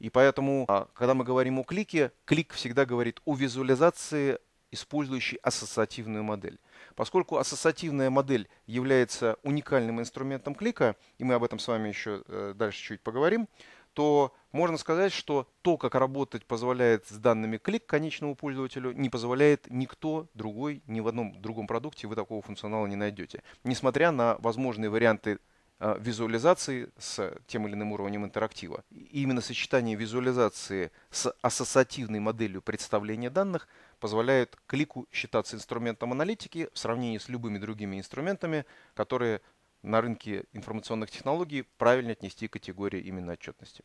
И поэтому, а, когда мы говорим о клике, клик всегда говорит о визуализации, использующей ассоциативную модель. Поскольку ассоциативная модель является уникальным инструментом клика, и мы об этом с вами еще э, дальше чуть поговорим, то можно сказать, что то, как работать позволяет с данными клик конечному пользователю, не позволяет никто другой, ни в одном другом продукте вы такого функционала не найдете. Несмотря на возможные варианты э, визуализации с тем или иным уровнем интерактива. И именно сочетание визуализации с ассоциативной моделью представления данных позволяют клику считаться инструментом аналитики в сравнении с любыми другими инструментами, которые на рынке информационных технологий правильно отнести к категории именно отчетности.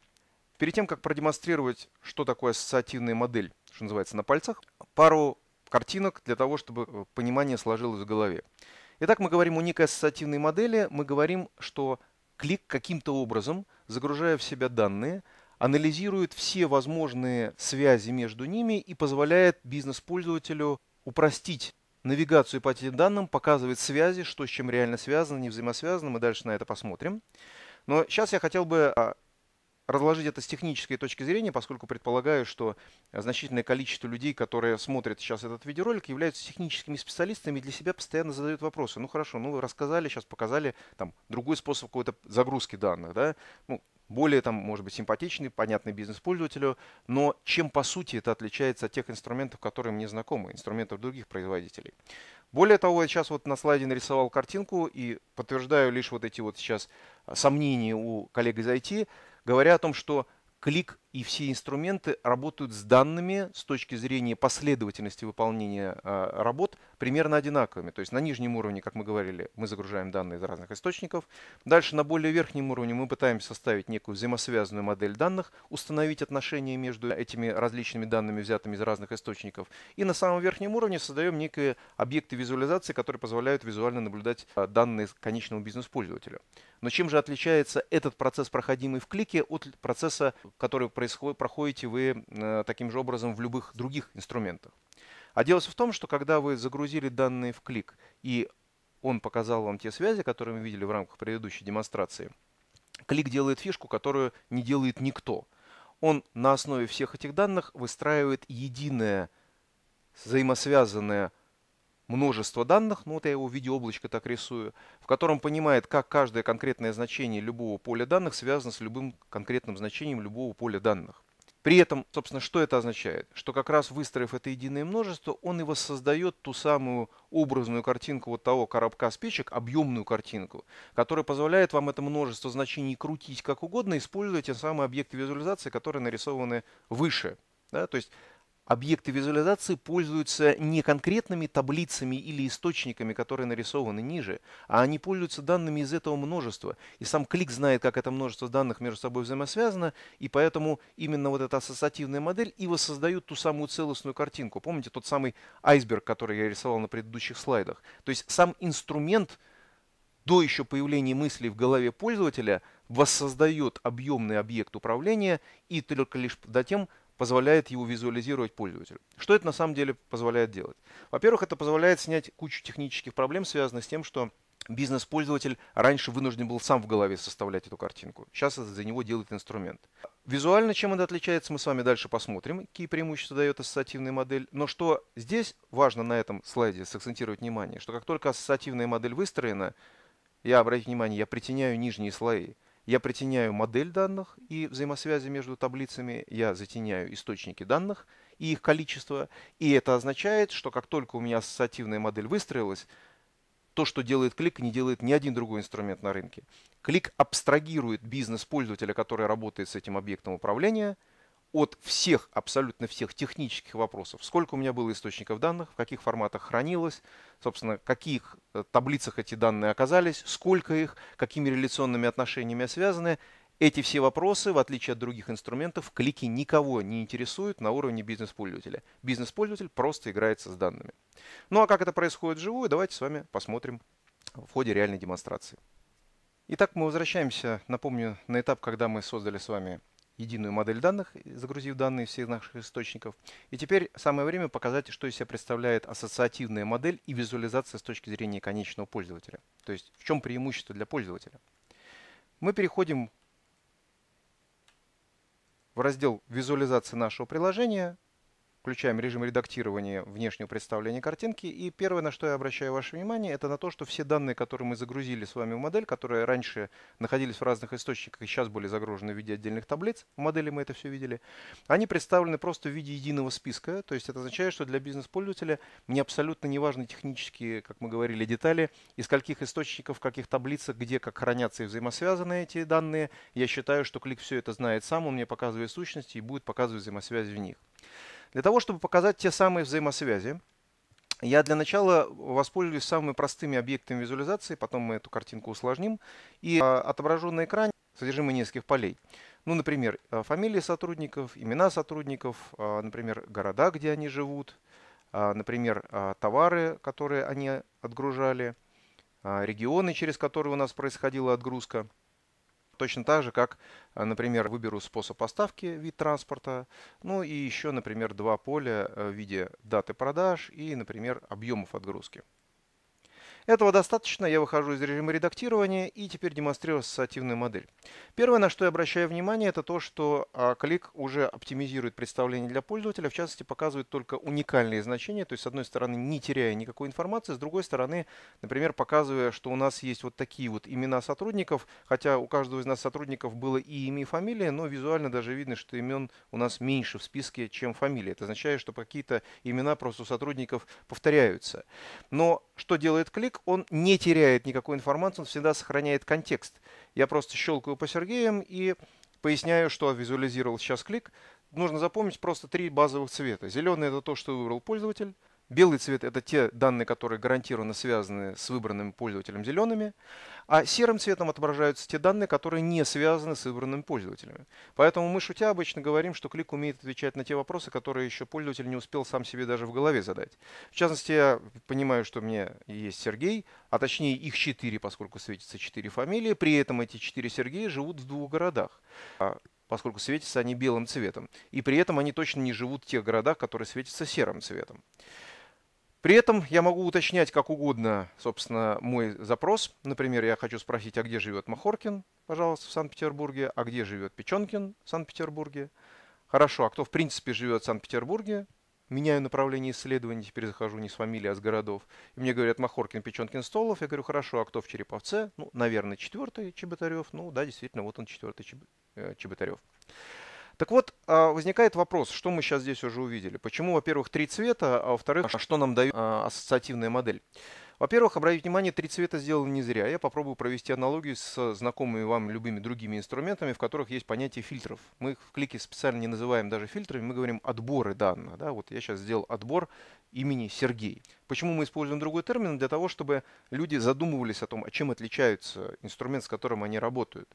Перед тем, как продемонстрировать, что такое ассоциативная модель, что называется, на пальцах, пару картинок для того, чтобы э, понимание сложилось в голове. Итак, мы говорим о некой ассоциативной модели. Мы говорим, что клик каким-то образом, загружая в себя данные – анализирует все возможные связи между ними и позволяет бизнес-пользователю упростить навигацию по этим данным, показывает связи, что с чем реально связано, не взаимосвязано. Мы дальше на это посмотрим. Но сейчас я хотел бы а, разложить это с технической точки зрения, поскольку предполагаю, что значительное количество людей, которые смотрят сейчас этот видеоролик, являются техническими специалистами и для себя постоянно задают вопросы. Ну хорошо, ну вы рассказали, сейчас показали там другой способ какой-то загрузки данных, да? Ну, более, там, может быть, симпатичный, понятный бизнес-пользователю, но чем по сути это отличается от тех инструментов, которые мне знакомы, инструментов других производителей. Более того, я сейчас вот на слайде нарисовал картинку и подтверждаю лишь вот эти вот сейчас а, сомнения у коллег из IT, говоря о том, что клик и все инструменты работают с данными с точки зрения последовательности выполнения а, работ примерно одинаковыми. То есть на нижнем уровне, как мы говорили, мы загружаем данные из разных источников. Дальше на более верхнем уровне мы пытаемся составить некую взаимосвязанную модель данных, установить отношения между этими различными данными, взятыми из разных источников. И на самом верхнем уровне создаем некие объекты визуализации, которые позволяют визуально наблюдать а, данные конечного бизнес пользователя Но чем же отличается этот процесс, проходимый в клике, от процесса, который происходит, проходите вы э, таким же образом в любых других инструментах. А дело в том, что когда вы загрузили данные в клик и он показал вам те связи, которые мы видели в рамках предыдущей демонстрации, клик делает фишку, которую не делает никто. Он на основе всех этих данных выстраивает единое взаимосвязанное множество данных, ну вот я его в виде облачка так рисую, в котором понимает, как каждое конкретное значение любого поля данных связано с любым конкретным значением любого поля данных. При этом, собственно, что это означает? Что как раз выстроив это единое множество, он и воссоздает ту самую образную картинку вот того коробка спичек, объемную картинку, которая позволяет вам это множество значений крутить как угодно, используя те самые объекты визуализации, которые нарисованы выше. Да? То есть Объекты визуализации пользуются не конкретными таблицами или источниками, которые нарисованы ниже, а они пользуются данными из этого множества. И сам клик знает, как это множество данных между собой взаимосвязано, и поэтому именно вот эта ассоциативная модель и воссоздает ту самую целостную картинку. Помните тот самый айсберг, который я рисовал на предыдущих слайдах? То есть сам инструмент до еще появления мыслей в голове пользователя воссоздает объемный объект управления и только лишь затем позволяет его визуализировать пользователю. Что это на самом деле позволяет делать? Во-первых, это позволяет снять кучу технических проблем, связанных с тем, что бизнес-пользователь раньше вынужден был сам в голове составлять эту картинку. Сейчас это за него делает инструмент. Визуально чем это отличается, мы с вами дальше посмотрим, какие преимущества дает ассоциативная модель. Но что здесь важно на этом слайде сакцентировать внимание, что как только ассоциативная модель выстроена, я, обратите внимание, я притеняю нижние слои – я притеняю модель данных и взаимосвязи между таблицами, я затеняю источники данных и их количество. И это означает, что как только у меня ассоциативная модель выстроилась, то, что делает клик, не делает ни один другой инструмент на рынке. Клик абстрагирует бизнес пользователя, который работает с этим объектом управления – от всех, абсолютно всех технических вопросов. Сколько у меня было источников данных, в каких форматах хранилось, собственно, в каких э, таблицах эти данные оказались, сколько их, какими реляционными отношениями связаны. Эти все вопросы, в отличие от других инструментов, клики никого не интересуют на уровне бизнес-пользователя. Бизнес-пользователь просто играется с данными. Ну а как это происходит вживую, давайте с вами посмотрим в ходе реальной демонстрации. Итак, мы возвращаемся, напомню, на этап, когда мы создали с вами единую модель данных, загрузив данные всех наших источников. И теперь самое время показать, что из себя представляет ассоциативная модель и визуализация с точки зрения конечного пользователя. То есть в чем преимущество для пользователя. Мы переходим в раздел «Визуализация нашего приложения» включаем режим редактирования внешнего представления картинки. И первое, на что я обращаю ваше внимание, это на то, что все данные, которые мы загрузили с вами в модель, которые раньше находились в разных источниках и сейчас были загружены в виде отдельных таблиц, в модели мы это все видели, они представлены просто в виде единого списка. То есть это означает, что для бизнес-пользователя мне абсолютно не важны технические, как мы говорили, детали, из каких источников, в каких таблицах, где как хранятся и взаимосвязаны эти данные. Я считаю, что клик все это знает сам, он мне показывает сущности и будет показывать взаимосвязь в них. Для того, чтобы показать те самые взаимосвязи, я для начала воспользуюсь самыми простыми объектами визуализации, потом мы эту картинку усложним и а, отображу на экране содержимое нескольких полей. Ну, например, э, фамилии сотрудников, имена сотрудников, а, например, города, где они живут, а, например, товары, которые они отгружали, регионы, через которые у нас происходила отгрузка – Точно так же, как, а, например, выберу способ поставки, вид транспорта, ну и еще, например, два поля э, в виде даты продаж и, например, объемов отгрузки. Этого достаточно, я выхожу из режима редактирования и теперь демонстрирую ассоциативную модель. Первое, на что я обращаю внимание, это то, что а, клик уже оптимизирует представление для пользователя, в частности показывает только уникальные значения, то есть с одной стороны не теряя никакой информации, с другой стороны, например, показывая, что у нас есть вот такие вот имена сотрудников, хотя у каждого из нас сотрудников было и имя, и фамилия, но визуально даже видно, что имен у нас меньше в списке, чем фамилии. Это означает, что какие-то имена просто у сотрудников повторяются. Но что делает клик? он не теряет никакой информации, он всегда сохраняет контекст. Я просто щелкаю по Сергеям и поясняю, что визуализировал сейчас клик. Нужно запомнить просто три базовых цвета. Зеленый – это то, что выбрал пользователь – Белый цвет – это те данные, которые гарантированно связаны с выбранным пользователем зелеными, а серым цветом отображаются те данные, которые не связаны с выбранными пользователями. Поэтому мы, шутя, обычно говорим, что клик умеет отвечать на те вопросы, которые еще пользователь не успел сам себе даже в голове задать. В частности, я понимаю, что у меня есть Сергей, а точнее их четыре, поскольку светятся четыре фамилии, при этом эти четыре Сергея живут в двух городах а поскольку светятся они белым цветом. И при этом они точно не живут в тех городах, которые светятся серым цветом. При этом я могу уточнять как угодно, собственно, мой запрос. Например, я хочу спросить, а где живет Махоркин, пожалуйста, в Санкт-Петербурге, а где живет Печенкин в Санкт-Петербурге. Хорошо, а кто в принципе живет в Санкт-Петербурге? Меняю направление исследований, теперь захожу не с фамилии, а с городов. И мне говорят Махоркин, Печенкин, Столов. Я говорю, хорошо, а кто в Череповце? Ну, наверное, четвертый Чеботарев. Ну, да, действительно, вот он четвертый Чеб... Э, так вот, а, возникает вопрос, что мы сейчас здесь уже увидели. Почему, во-первых, три цвета, а во-вторых, а что нам дает а, ассоциативная модель? Во-первых, обратите внимание, три цвета сделаны не зря. Я попробую провести аналогию с знакомыми вам любыми другими инструментами, в которых есть понятие фильтров. Мы их в клике специально не называем даже фильтрами, мы говорим отборы данных. Да? Вот я сейчас сделал отбор имени Сергей. Почему мы используем другой термин? Для того, чтобы люди задумывались о том, чем отличаются инструмент, с которым они работают.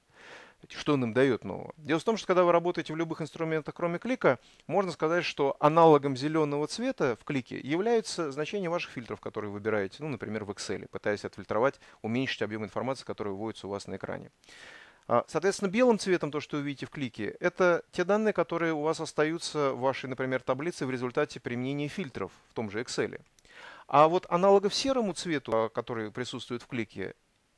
Что он им дает нового? Дело в том, что когда вы работаете в любых инструментах, кроме клика, можно сказать, что аналогом зеленого цвета в клике являются значения ваших фильтров, которые вы выбираете, ну, например, в Excel, пытаясь отфильтровать, уменьшить объем информации, который выводится у вас на экране. А, соответственно, белым цветом то, что вы видите в клике, это те данные, которые у вас остаются в вашей, например, таблице в результате применения фильтров в том же Excel. А вот аналогов серому цвету, а, который присутствует в клике,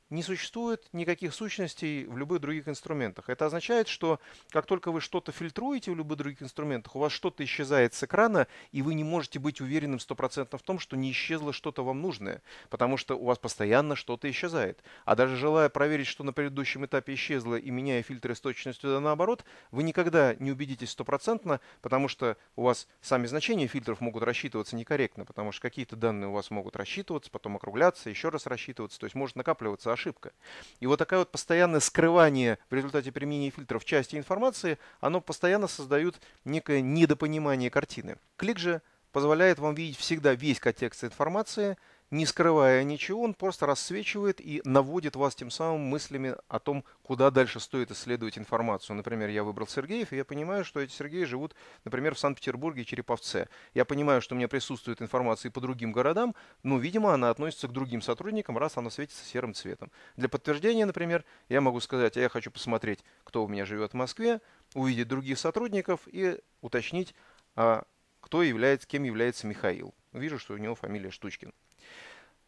не существует никаких сущностей в любых других инструментах. Это означает, что как только вы что-то фильтруете в любых других инструментах, у вас что-то исчезает с экрана, и вы не можете быть уверенным стопроцентно в том, что не исчезло что-то вам нужное, потому что у вас постоянно что-то исчезает. А даже желая проверить, что на предыдущем этапе исчезло, и меняя фильтры с точностью да наоборот, вы никогда не убедитесь стопроцентно, потому что у вас сами значения фильтров могут рассчитываться некорректно, потому что какие-то данные у вас могут рассчитываться, потом округляться, еще раз рассчитываться, то есть может накапливаться ошибка. И вот такое вот постоянное скрывание в результате применения фильтров части информации, оно постоянно создает некое недопонимание картины. Клик же позволяет вам видеть всегда весь контекст информации – не скрывая ничего, он просто рассвечивает и наводит вас тем самым мыслями о том, куда дальше стоит исследовать информацию. Например, я выбрал Сергеев, и я понимаю, что эти Сергеи живут, например, в Санкт-Петербурге и Череповце. Я понимаю, что у меня присутствует информация и по другим городам, но, видимо, она относится к другим сотрудникам, раз она светится серым цветом. Для подтверждения, например, я могу сказать, а я хочу посмотреть, кто у меня живет в Москве, увидеть других сотрудников и уточнить, а кто является, кем является Михаил. Вижу, что у него фамилия Штучкин.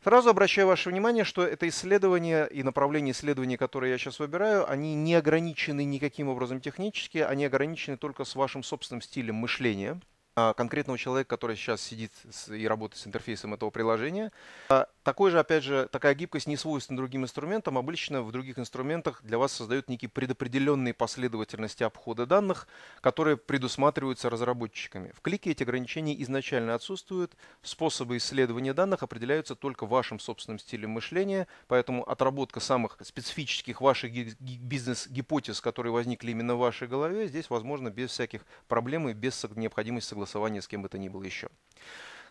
Сразу обращаю ваше внимание, что это исследование и направление исследований, которые я сейчас выбираю, они не ограничены никаким образом технически, они ограничены только с вашим собственным стилем мышления а конкретного человека, который сейчас сидит и работает с интерфейсом этого приложения. А такой же, опять же, такая гибкость не свойственна другим инструментам. Обычно в других инструментах для вас создают некие предопределенные последовательности обхода данных, которые предусматриваются разработчиками. В клике эти ограничения изначально отсутствуют. Способы исследования данных определяются только вашим собственным стилем мышления, поэтому отработка самых специфических ваших бизнес-гипотез, которые возникли именно в вашей голове, здесь возможно без всяких проблем и без необходимости согласования с кем бы то ни было еще.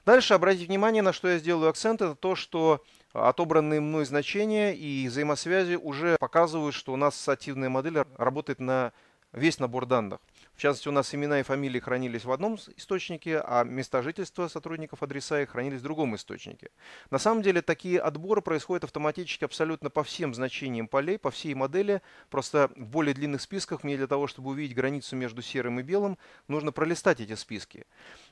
Дальше обратите внимание, на что я сделаю акцент, это то, что отобранные мной значения и взаимосвязи уже показывают, что у нас ассоциативная модель работает на весь набор данных. В частности, у нас имена и фамилии хранились в одном источнике, а места жительства сотрудников адреса их хранились в другом источнике. На самом деле такие отборы происходят автоматически абсолютно по всем значениям полей, по всей модели. Просто в более длинных списках мне для того, чтобы увидеть границу между серым и белым, нужно пролистать эти списки.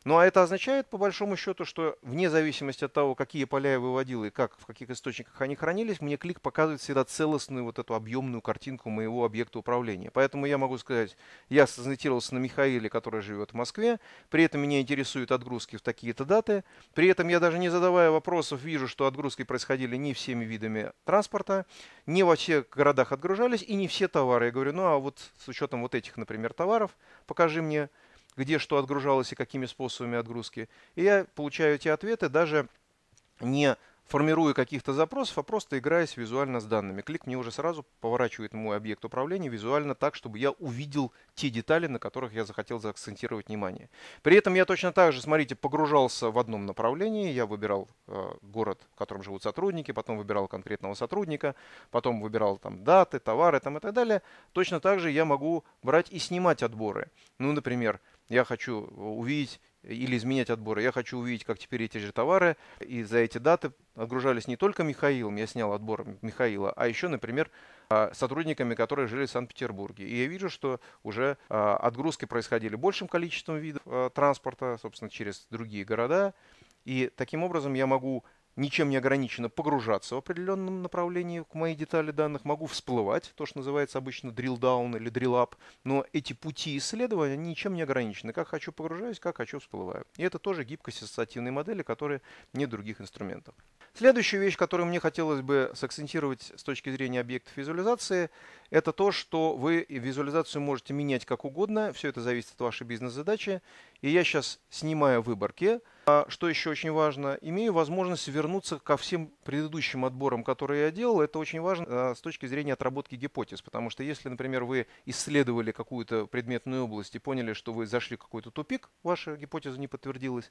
Ну а это означает, по большому счету, что вне зависимости от того, какие поля я выводил и как, в каких источниках они хранились, мне клик показывает всегда целостную вот эту объемную картинку моего объекта управления. Поэтому я могу сказать, я сознаетировал сосредоточился на Михаиле, который живет в Москве, при этом меня интересуют отгрузки в такие-то даты, при этом я даже не задавая вопросов вижу, что отгрузки происходили не всеми видами транспорта, не во всех городах отгружались и не все товары. Я говорю, ну а вот с учетом вот этих, например, товаров, покажи мне, где что отгружалось и какими способами отгрузки. И я получаю эти ответы даже не формируя каких-то запросов, а просто играясь визуально с данными. Клик мне уже сразу поворачивает мой объект управления визуально так, чтобы я увидел те детали, на которых я захотел заакцентировать внимание. При этом я точно так же, смотрите, погружался в одном направлении. Я выбирал э, город, в котором живут сотрудники, потом выбирал конкретного сотрудника, потом выбирал там даты, товары там, и так далее. Точно так же я могу брать и снимать отборы. Ну, например, я хочу увидеть или изменять отборы. Я хочу увидеть, как теперь эти же товары и за эти даты отгружались не только Михаилом, я снял отбор Михаила, а еще, например, а, сотрудниками, которые жили в Санкт-Петербурге. И я вижу, что уже а, отгрузки происходили большим количеством видов а, транспорта, собственно, через другие города. И таким образом я могу ничем не ограничено погружаться в определенном направлении к моей детали данных, могу всплывать, то, что называется обычно drill down или drill up, но эти пути исследования ничем не ограничены. Как хочу погружаюсь, как хочу всплываю. И это тоже гибкость ассоциативной модели, которая нет других инструментов. Следующая вещь, которую мне хотелось бы сакцентировать с точки зрения объектов визуализации, это то, что вы визуализацию можете менять как угодно, все это зависит от вашей бизнес-задачи. И я сейчас снимаю выборки, а, что еще очень важно, имею возможность вернуться ко всем предыдущим отборам, которые я делал. Это очень важно а, с точки зрения отработки гипотез, потому что если, например, вы исследовали какую-то предметную область и поняли, что вы зашли в какой-то тупик, ваша гипотеза не подтвердилась,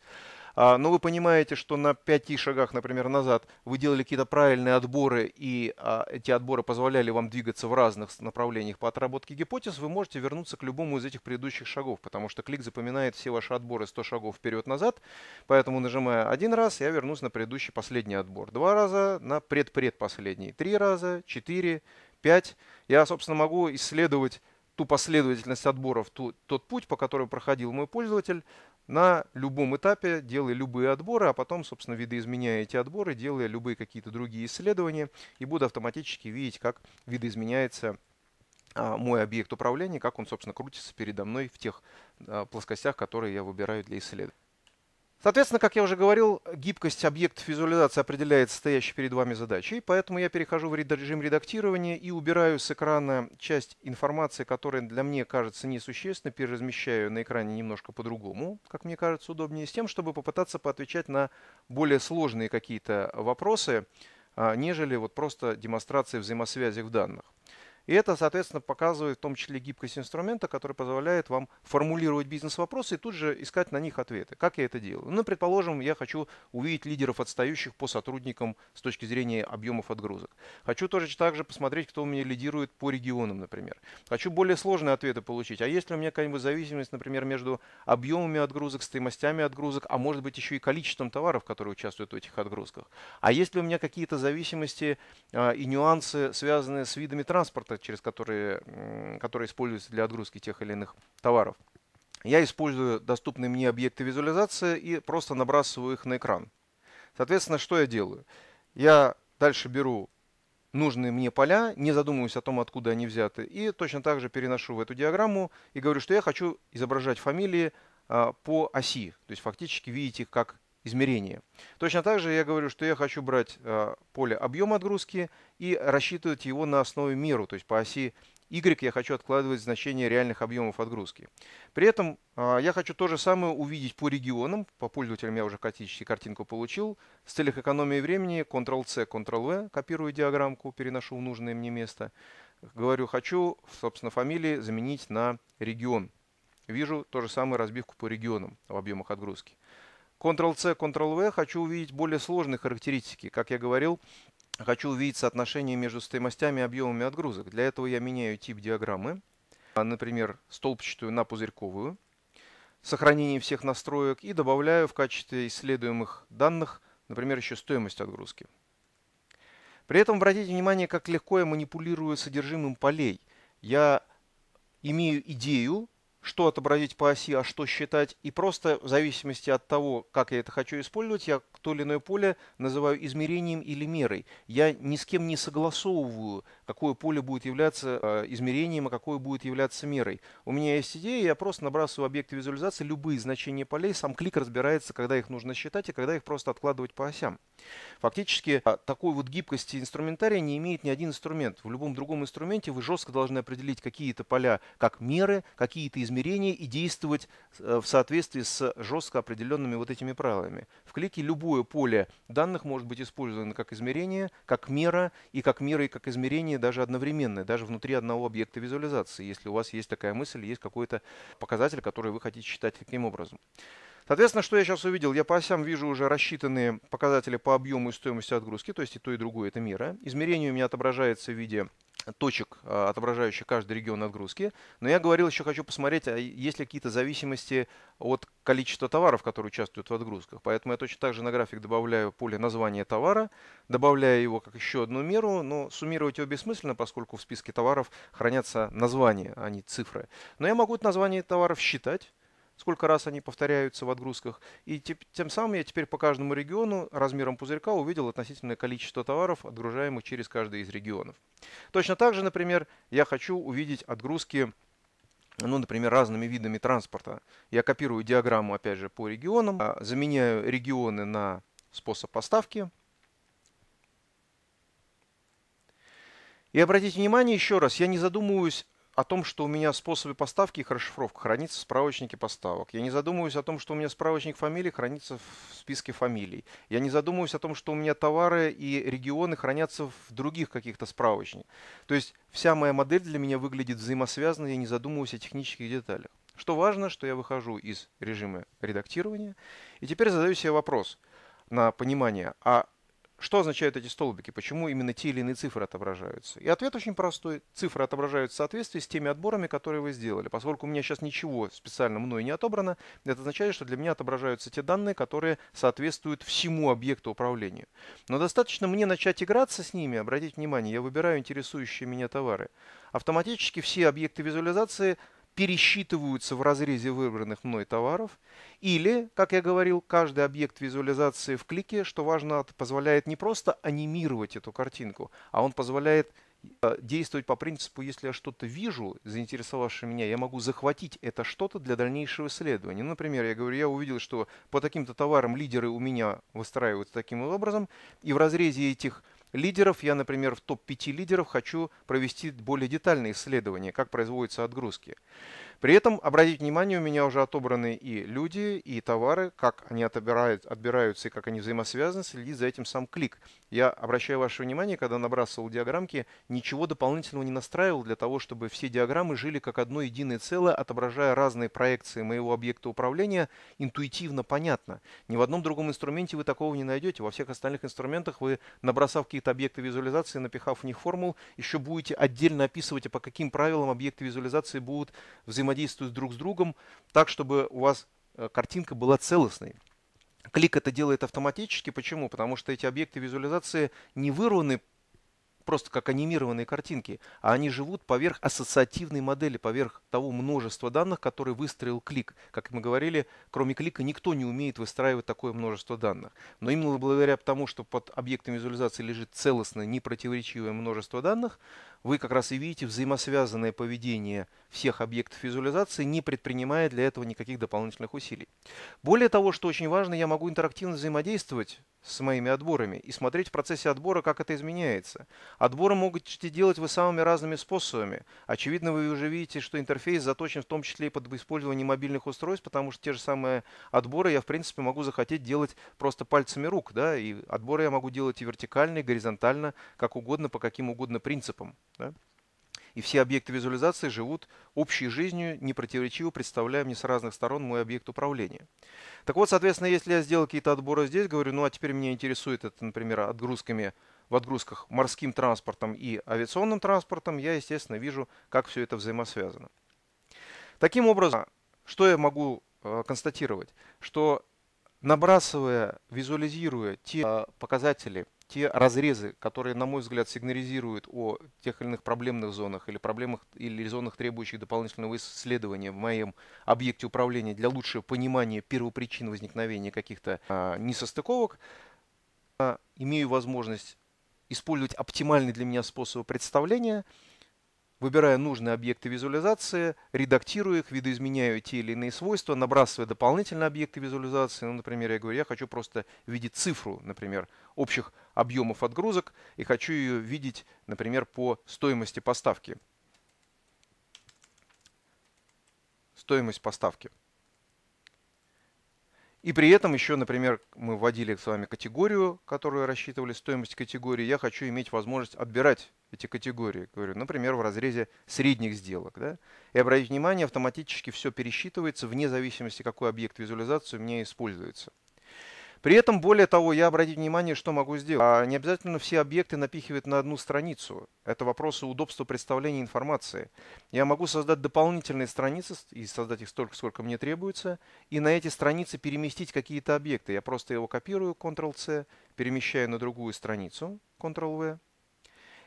а, но вы понимаете, что на пяти шагах, например, назад вы делали какие-то правильные отборы, и эти отборы позволяли вам двигаться в разных направлениях по отработке гипотез, вы можете вернуться к любому из этих предыдущих шагов, потому что клик запоминает все ваши отборы 100 шагов вперед-назад, Поэтому нажимая один раз, я вернусь на предыдущий последний отбор. Два раза на предпредпоследний. Три раза, четыре, пять. Я, собственно, могу исследовать ту последовательность отборов, ту, тот путь, по которому проходил мой пользователь, на любом этапе, делая любые отборы, а потом, собственно, видоизменяя эти отборы, делая любые какие-то другие исследования, и буду автоматически видеть, как видоизменяется а, мой объект управления, как он, собственно, крутится передо мной в тех а, плоскостях, которые я выбираю для исследования. Соответственно, как я уже говорил, гибкость объектов визуализации определяет стоящей перед вами задачей, поэтому я перехожу в режим редактирования и убираю с экрана часть информации, которая для меня кажется несущественной, переразмещаю на экране немножко по-другому, как мне кажется удобнее, с тем, чтобы попытаться поотвечать на более сложные какие-то вопросы, а, нежели вот просто демонстрации взаимосвязи в данных. И это, соответственно, показывает в том числе гибкость инструмента, который позволяет вам формулировать бизнес-вопросы и тут же искать на них ответы. Как я это делаю? Ну, предположим, я хочу увидеть лидеров отстающих по сотрудникам с точки зрения объемов отгрузок. Хочу тоже также посмотреть, кто у меня лидирует по регионам, например. Хочу более сложные ответы получить. А есть ли у меня какая-нибудь зависимость, например, между объемами отгрузок, стоимостями отгрузок, а может быть еще и количеством товаров, которые участвуют в этих отгрузках? А есть ли у меня какие-то зависимости э, и нюансы, связанные с видами транспорта, транспорта, через которые, которые используются для отгрузки тех или иных товаров. Я использую доступные мне объекты визуализации и просто набрасываю их на экран. Соответственно, что я делаю? Я дальше беру нужные мне поля, не задумываюсь о том, откуда они взяты, и точно так же переношу в эту диаграмму и говорю, что я хочу изображать фамилии а, по оси. То есть фактически видите, как измерения. Точно так же я говорю, что я хочу брать э, поле объем отгрузки и рассчитывать его на основе меру, то есть по оси y я хочу откладывать значение реальных объемов отгрузки. При этом э, я хочу то же самое увидеть по регионам, по пользователям я уже практически картинку получил. В целях экономии времени Ctrl-C, Ctrl-V, копирую диаграммку, переношу в нужное мне место. Говорю, хочу, собственно, фамилии заменить на регион. Вижу то же самое разбивку по регионам в объемах отгрузки. Ctrl-C, Ctrl-V хочу увидеть более сложные характеристики. Как я говорил, хочу увидеть соотношение между стоимостями и объемами отгрузок. Для этого я меняю тип диаграммы, а, например, столбчатую на пузырьковую, сохранение всех настроек и добавляю в качестве исследуемых данных, например, еще стоимость отгрузки. При этом обратите внимание, как легко я манипулирую содержимым полей. Я имею идею, что отобразить по оси, а что считать. И просто в зависимости от того, как я это хочу использовать, я то или иное поле называю измерением или мерой. Я ни с кем не согласовываю, какое поле будет являться э, измерением, а какое будет являться мерой. У меня есть идея, я просто набрасываю объекты визуализации, любые значения полей, сам клик разбирается, когда их нужно считать и когда их просто откладывать по осям. Фактически э, такой вот гибкости инструментария не имеет ни один инструмент. В любом другом инструменте вы жестко должны определить какие-то поля как меры, какие-то измерения и действовать э, в соответствии с жестко определенными вот этими правилами. В клике любой Любое поле данных может быть использовано как измерение, как мера, и как мера, и как измерение даже одновременно, даже внутри одного объекта визуализации, если у вас есть такая мысль, есть какой-то показатель, который вы хотите считать таким образом. Соответственно, что я сейчас увидел? Я по осям вижу уже рассчитанные показатели по объему и стоимости отгрузки, то есть и то, и другое это мера. Измерение у меня отображается в виде точек, а, отображающих каждый регион отгрузки. Но я говорил, еще хочу посмотреть, а есть ли какие-то зависимости от количества товаров, которые участвуют в отгрузках. Поэтому я точно так же на график добавляю поле названия товара, добавляю его как еще одну меру, но суммировать его бессмысленно, поскольку в списке товаров хранятся названия, а не цифры. Но я могу это название товаров считать, сколько раз они повторяются в отгрузках. И тем самым я теперь по каждому региону размером пузырька увидел относительное количество товаров, отгружаемых через каждый из регионов. Точно так же, например, я хочу увидеть отгрузки ну, например, разными видами транспорта. Я копирую диаграмму, опять же, по регионам, а, заменяю регионы на способ поставки. И обратите внимание еще раз, я не задумываюсь о том, что у меня способы поставки их расшифровка хранится в справочнике поставок. Я не задумываюсь о том, что у меня справочник фамилий хранится в списке фамилий. Я не задумываюсь о том, что у меня товары и регионы хранятся в других каких-то справочниках. То есть вся моя модель для меня выглядит взаимосвязанной, я не задумываюсь о технических деталях. Что важно, что я выхожу из режима редактирования и теперь задаю себе вопрос на понимание, а что означают эти столбики, почему именно те или иные цифры отображаются. И ответ очень простой. Цифры отображаются в соответствии с теми отборами, которые вы сделали. Поскольку у меня сейчас ничего специально мной не отобрано, это означает, что для меня отображаются те данные, которые соответствуют всему объекту управления. Но достаточно мне начать играться с ними, обратить внимание, я выбираю интересующие меня товары. Автоматически все объекты визуализации пересчитываются в разрезе выбранных мной товаров, или, как я говорил, каждый объект визуализации в клике, что важно, позволяет не просто анимировать эту картинку, а он позволяет э, действовать по принципу, если я что-то вижу, заинтересовавшее меня, я могу захватить это что-то для дальнейшего исследования. Например, я говорю, я увидел, что по таким-то товарам лидеры у меня выстраиваются таким образом, и в разрезе этих лидеров, я, например, в топ-5 лидеров хочу провести более детальное исследование, как производятся отгрузки. При этом, обратите внимание, у меня уже отобраны и люди, и товары, как они отбирают, отбираются и как они взаимосвязаны, следит за этим сам клик. Я обращаю ваше внимание, когда набрасывал диаграммки, ничего дополнительного не настраивал для того, чтобы все диаграммы жили как одно единое целое, отображая разные проекции моего объекта управления интуитивно понятно. Ни в одном другом инструменте вы такого не найдете. Во всех остальных инструментах вы, набросав какие-то объекты визуализации, напихав в них формул, еще будете отдельно описывать, а по каким правилам объекты визуализации будут взаимодействовать взаимодействуют друг с другом так, чтобы у вас э, картинка была целостной. Клик это делает автоматически. Почему? Потому что эти объекты визуализации не вырваны просто как анимированные картинки, а они живут поверх ассоциативной модели, поверх того множества данных, которые выстроил клик. Как мы говорили, кроме клика никто не умеет выстраивать такое множество данных. Но именно благодаря тому, что под объектом визуализации лежит целостное, непротиворечивое множество данных, вы как раз и видите взаимосвязанное поведение всех объектов визуализации, не предпринимая для этого никаких дополнительных усилий. Более того, что очень важно, я могу интерактивно взаимодействовать с моими отборами и смотреть в процессе отбора, как это изменяется. Отборы могут делать вы самыми разными способами. Очевидно, вы уже видите, что интерфейс заточен в том числе и под использование мобильных устройств, потому что те же самые отборы я, в принципе, могу захотеть делать просто пальцами рук. Да? И отборы я могу делать и вертикально, и горизонтально, как угодно, по каким угодно принципам. Да? И все объекты визуализации живут общей жизнью, непротиворечиво представляя мне с разных сторон мой объект управления. Так вот, соответственно, если я сделал какие-то отборы здесь, говорю, ну а теперь меня интересует это, например, отгрузками в отгрузках морским транспортом и авиационным транспортом, я, естественно, вижу, как все это взаимосвязано. Таким образом, что я могу э, констатировать? Что набрасывая, визуализируя те э, показатели, те разрезы, которые, на мой взгляд, сигнализируют о тех или иных проблемных зонах или проблемах или зонах, требующих дополнительного исследования в моем объекте управления для лучшего понимания первопричин возникновения каких-то а, несостыковок, а, имею возможность использовать оптимальный для меня способ представления, выбирая нужные объекты визуализации, редактируя их, видоизменяю те или иные свойства, набрасывая дополнительные объекты визуализации. Ну, например, я говорю, я хочу просто видеть цифру, например, общих объемов отгрузок и хочу ее видеть, например, по стоимости поставки. Стоимость поставки. И при этом еще, например, мы вводили с вами категорию, которую рассчитывали, стоимость категории. Я хочу иметь возможность отбирать эти категории. Говорю, например, в разрезе средних сделок. Да? И обратите внимание, автоматически все пересчитывается вне зависимости, какой объект визуализации у меня используется. При этом, более того, я обратил внимание, что могу сделать. А не обязательно все объекты напихивать на одну страницу. Это вопросы удобства представления информации. Я могу создать дополнительные страницы и создать их столько, сколько мне требуется, и на эти страницы переместить какие-то объекты. Я просто его копирую, Ctrl-C, перемещаю на другую страницу, Ctrl-V,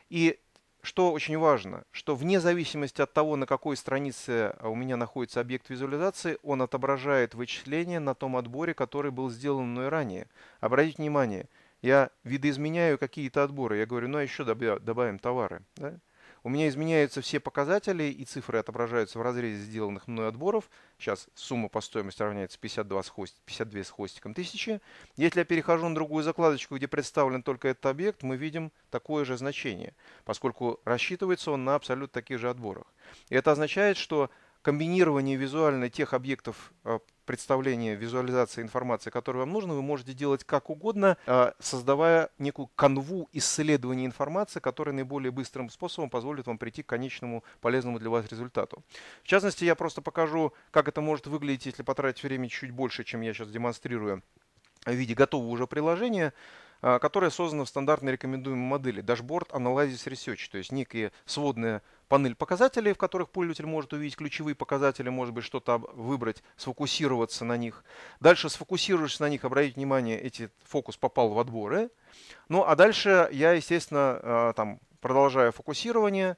и что очень важно, что вне зависимости от того, на какой странице а, у меня находится объект визуализации, он отображает вычисление на том отборе, который был сделан мной ранее. Обратите внимание, я видоизменяю какие-то отборы. Я говорю, ну а еще добавим товары. Да? У меня изменяются все показатели, и цифры отображаются в разрезе сделанных мной отборов. Сейчас сумма по стоимости равняется 52 с, хост... 52 с хвостиком тысячи. Если я перехожу на другую закладочку, где представлен только этот объект, мы видим такое же значение, поскольку рассчитывается он на абсолютно таких же отборах. И это означает, что комбинирование визуально тех объектов а, представление, визуализация информации, которую вам нужно, вы можете делать как угодно, а, создавая некую канву исследования информации, которая наиболее быстрым способом позволит вам прийти к конечному полезному для вас результату. В частности, я просто покажу, как это может выглядеть, если потратить время чуть больше, чем я сейчас демонстрирую в виде готового уже приложения. А, которая создана в стандартной рекомендуемой модели Dashboard Analysis Research, то есть некие сводная панель показателей, в которых пользователь может увидеть ключевые показатели, может быть что-то выбрать, сфокусироваться на них. Дальше сфокусируешься на них, обратить внимание, эти фокус попал в отборы. Ну а дальше я, естественно, а, там продолжаю фокусирование,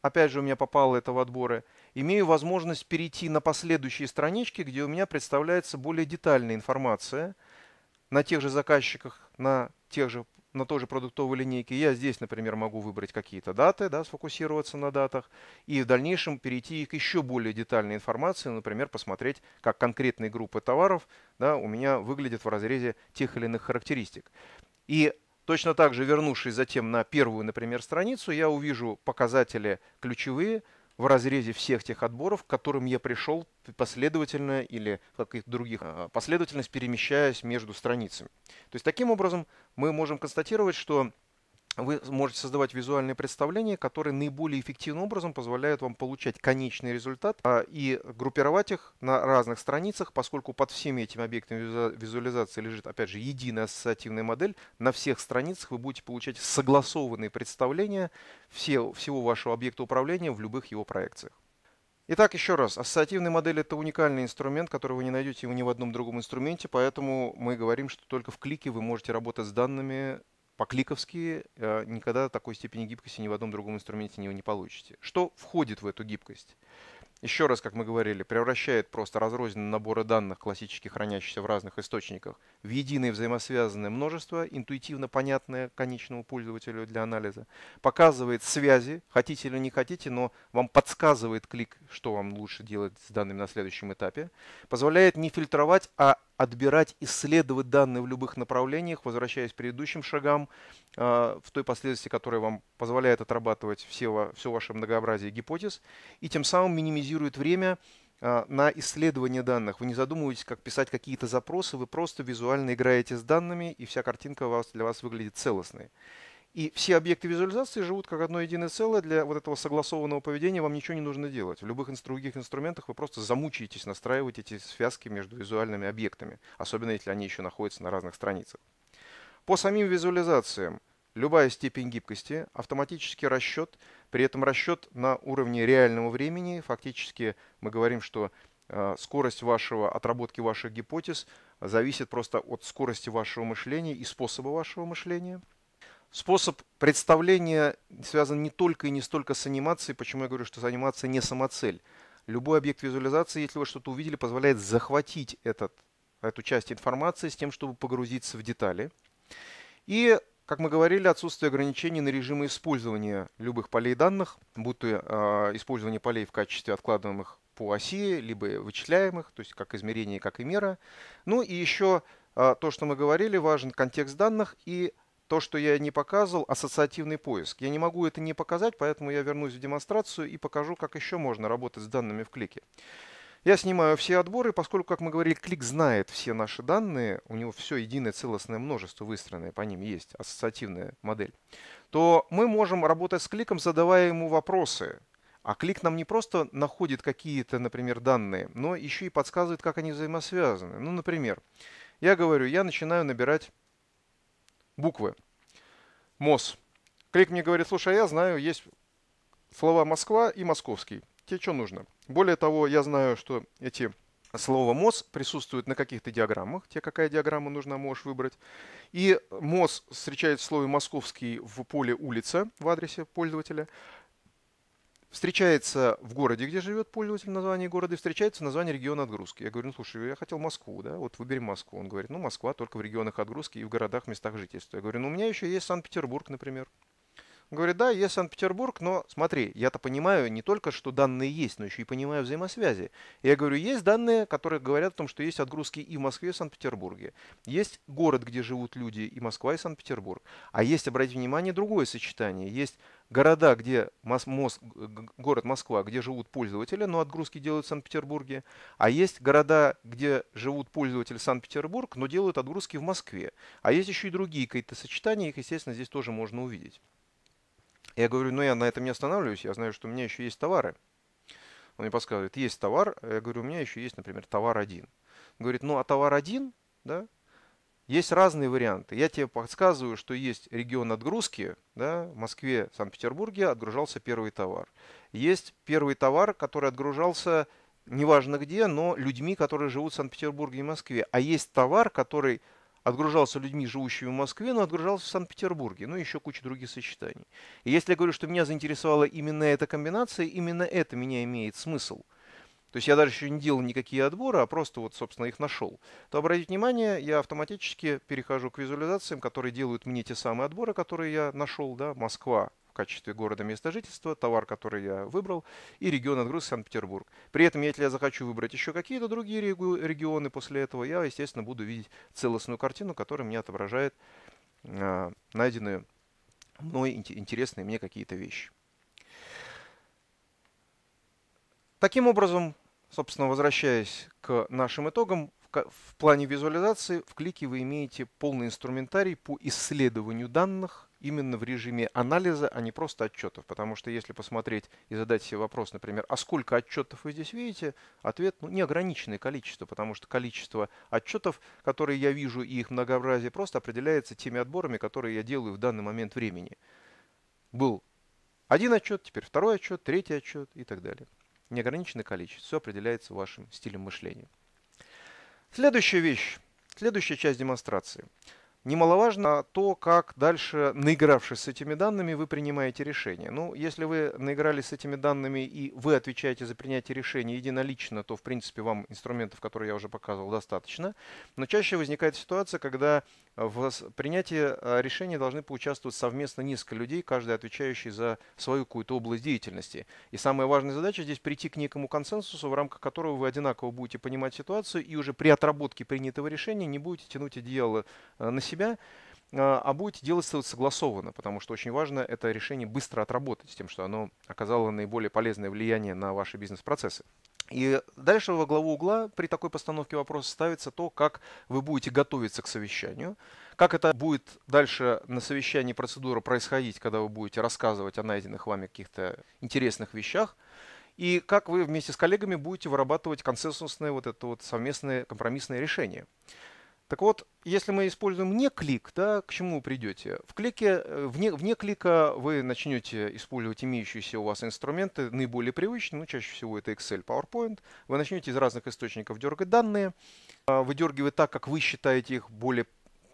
опять же у меня попало это в отборы, имею возможность перейти на последующие странички, где у меня представляется более детальная информация – на тех же заказчиках, на тех же на той же продуктовой линейке. Я здесь, например, могу выбрать какие-то даты, да, сфокусироваться на датах и в дальнейшем перейти к еще более детальной информации, например, посмотреть, как конкретные группы товаров да, у меня выглядят в разрезе тех или иных характеристик. И точно так же, вернувшись затем на первую, например, страницу, я увижу показатели ключевые – в разрезе всех тех отборов, к которым я пришел последовательно или в каких-то других а, последовательность, перемещаясь между страницами. То есть таким образом мы можем констатировать, что вы можете создавать визуальные представления, которые наиболее эффективным образом позволяют вам получать конечный результат а, и группировать их на разных страницах, поскольку под всеми этими объектами визуализации лежит, опять же, единая ассоциативная модель. На всех страницах вы будете получать согласованные представления всего вашего объекта управления в любых его проекциях. Итак, еще раз, ассоциативная модель – это уникальный инструмент, который вы не найдете ни в одном другом инструменте, поэтому мы говорим, что только в клике вы можете работать с данными по-кликовски э, никогда такой степени гибкости ни в одном другом инструменте не, не получите. Что входит в эту гибкость? Еще раз, как мы говорили, превращает просто разрозненные наборы данных, классически хранящихся в разных источниках, в единое взаимосвязанное множество, интуитивно понятное конечному пользователю для анализа. Показывает связи, хотите или не хотите, но вам подсказывает клик, что вам лучше делать с данными на следующем этапе. Позволяет не фильтровать, а отбирать, исследовать данные в любых направлениях, возвращаясь к предыдущим шагам э, в той последовательности, которая вам позволяет отрабатывать все, все ваше многообразие гипотез, и тем самым минимизирует время э, на исследование данных. Вы не задумываетесь, как писать какие-то запросы, вы просто визуально играете с данными, и вся картинка вас, для вас выглядит целостной. И все объекты визуализации живут как одно единое целое. Для вот этого согласованного поведения вам ничего не нужно делать. В любых инстру других инструментах вы просто замучаетесь настраивать эти связки между визуальными объектами, особенно если они еще находятся на разных страницах. По самим визуализациям любая степень гибкости, автоматический расчет, при этом расчет на уровне реального времени. Фактически мы говорим, что э, скорость вашего отработки ваших гипотез зависит просто от скорости вашего мышления и способа вашего мышления – Способ представления связан не только и не столько с анимацией, почему я говорю, что анимация не самоцель. Любой объект визуализации, если вы что-то увидели, позволяет захватить этот, эту часть информации с тем, чтобы погрузиться в детали. И, как мы говорили, отсутствие ограничений на режимы использования любых полей данных, будь то э, использование полей в качестве откладываемых по оси, либо вычисляемых, то есть как измерение, как и мера. Ну и еще э, то, что мы говорили, важен контекст данных и то, что я не показывал, ассоциативный поиск. Я не могу это не показать, поэтому я вернусь в демонстрацию и покажу, как еще можно работать с данными в клике. Я снимаю все отборы, поскольку, как мы говорили, клик знает все наши данные, у него все единое целостное множество выстроенное, по ним есть ассоциативная модель, то мы можем работать с кликом, задавая ему вопросы. А клик нам не просто находит какие-то, например, данные, но еще и подсказывает, как они взаимосвязаны. Ну, например, я говорю, я начинаю набирать буквы. МОС. Клик мне говорит, слушай, а я знаю, есть слова Москва и московский. Тебе что нужно? Более того, я знаю, что эти слова МОС присутствуют на каких-то диаграммах. Тебе какая диаграмма нужна, можешь выбрать. И МОС встречает в слове «московский» в поле «улица» в адресе пользователя – встречается в городе, где живет пользователь, название города, и встречается название региона отгрузки. Я говорю, ну слушай, я хотел Москву, да, вот выбери Москву. Он говорит, ну Москва только в регионах отгрузки и в городах, местах жительства. Я говорю, ну у меня еще есть Санкт-Петербург, например. Он говорит, да, есть Санкт-Петербург, но смотри, я-то понимаю не только, что данные есть, но еще и понимаю взаимосвязи. Я говорю, есть данные, которые говорят о том, что есть отгрузки и в Москве, и в Санкт-Петербурге. Есть город, где живут люди, и Москва, и Санкт-Петербург. А есть, обратите внимание, другое сочетание. Есть города, где мос, мос, город Москва, где живут пользователи, но отгрузки делают в Санкт-Петербурге, а есть города, где живут пользователи Санкт-Петербург, но делают отгрузки в Москве. А есть еще и другие какие-то сочетания, их, естественно, здесь тоже можно увидеть. Я говорю, ну я на этом не останавливаюсь, я знаю, что у меня еще есть товары. Он мне подсказывает, есть товар, я говорю, у меня еще есть, например, товар один. Он говорит, ну а товар один, да, есть разные варианты. Я тебе подсказываю, что есть регион отгрузки. Да, в Москве, Санкт-Петербурге отгружался первый товар. Есть первый товар, который отгружался неважно где, но людьми, которые живут в Санкт-Петербурге и Москве. А есть товар, который отгружался людьми, живущими в Москве, но отгружался в Санкт-Петербурге, ну и еще куча других сочетаний. И если я говорю, что меня заинтересовала именно эта комбинация, именно это меня имеет смысл – то есть я даже еще не делал никакие отборы, а просто вот, собственно, их нашел, то обратите внимание, я автоматически перехожу к визуализациям, которые делают мне те самые отборы, которые я нашел, да, Москва в качестве города места жительства, товар, который я выбрал, и регион отгрузки Санкт-Петербург. При этом, если я захочу выбрать еще какие-то другие регионы после этого, я, естественно, буду видеть целостную картину, которая мне отображает а, найденные мной интересные мне какие-то вещи. Таким образом, собственно, возвращаясь к нашим итогам, в плане визуализации в клике вы имеете полный инструментарий по исследованию данных именно в режиме анализа, а не просто отчетов. Потому что если посмотреть и задать себе вопрос, например, а сколько отчетов вы здесь видите, ответ ну, неограниченное количество, потому что количество отчетов, которые я вижу, и их многообразие просто определяется теми отборами, которые я делаю в данный момент времени. Был один отчет, теперь второй отчет, третий отчет и так далее неограниченное количество. Все определяется вашим стилем мышления. Следующая вещь, следующая часть демонстрации. Немаловажно то, как дальше, наигравшись с этими данными, вы принимаете решение. Ну, если вы наигрались с этими данными и вы отвечаете за принятие решения единолично, то, в принципе, вам инструментов, которые я уже показывал, достаточно. Но чаще возникает ситуация, когда в принятии а, решения должны поучаствовать совместно несколько людей, каждый отвечающий за свою какую-то область деятельности. И самая важная задача здесь прийти к некому консенсусу, в рамках которого вы одинаково будете понимать ситуацию и уже при отработке принятого решения не будете тянуть одеяло а, на себя, а, а будете делать согласованно, потому что очень важно это решение быстро отработать, с тем, что оно оказало наиболее полезное влияние на ваши бизнес-процессы. И дальше во главу угла при такой постановке вопроса ставится то, как вы будете готовиться к совещанию, как это будет дальше на совещании процедура происходить, когда вы будете рассказывать о найденных вами каких-то интересных вещах, и как вы вместе с коллегами будете вырабатывать консенсусные вот это вот совместные компромиссные решения. Так вот, если мы используем не клик, да, к чему вы придете? В клике, э, вне, вне клика вы начнете использовать имеющиеся у вас инструменты, наиболее привычные, ну, чаще всего это Excel, PowerPoint. Вы начнете из разных источников дергать данные, а, выдергивать так, как вы считаете их более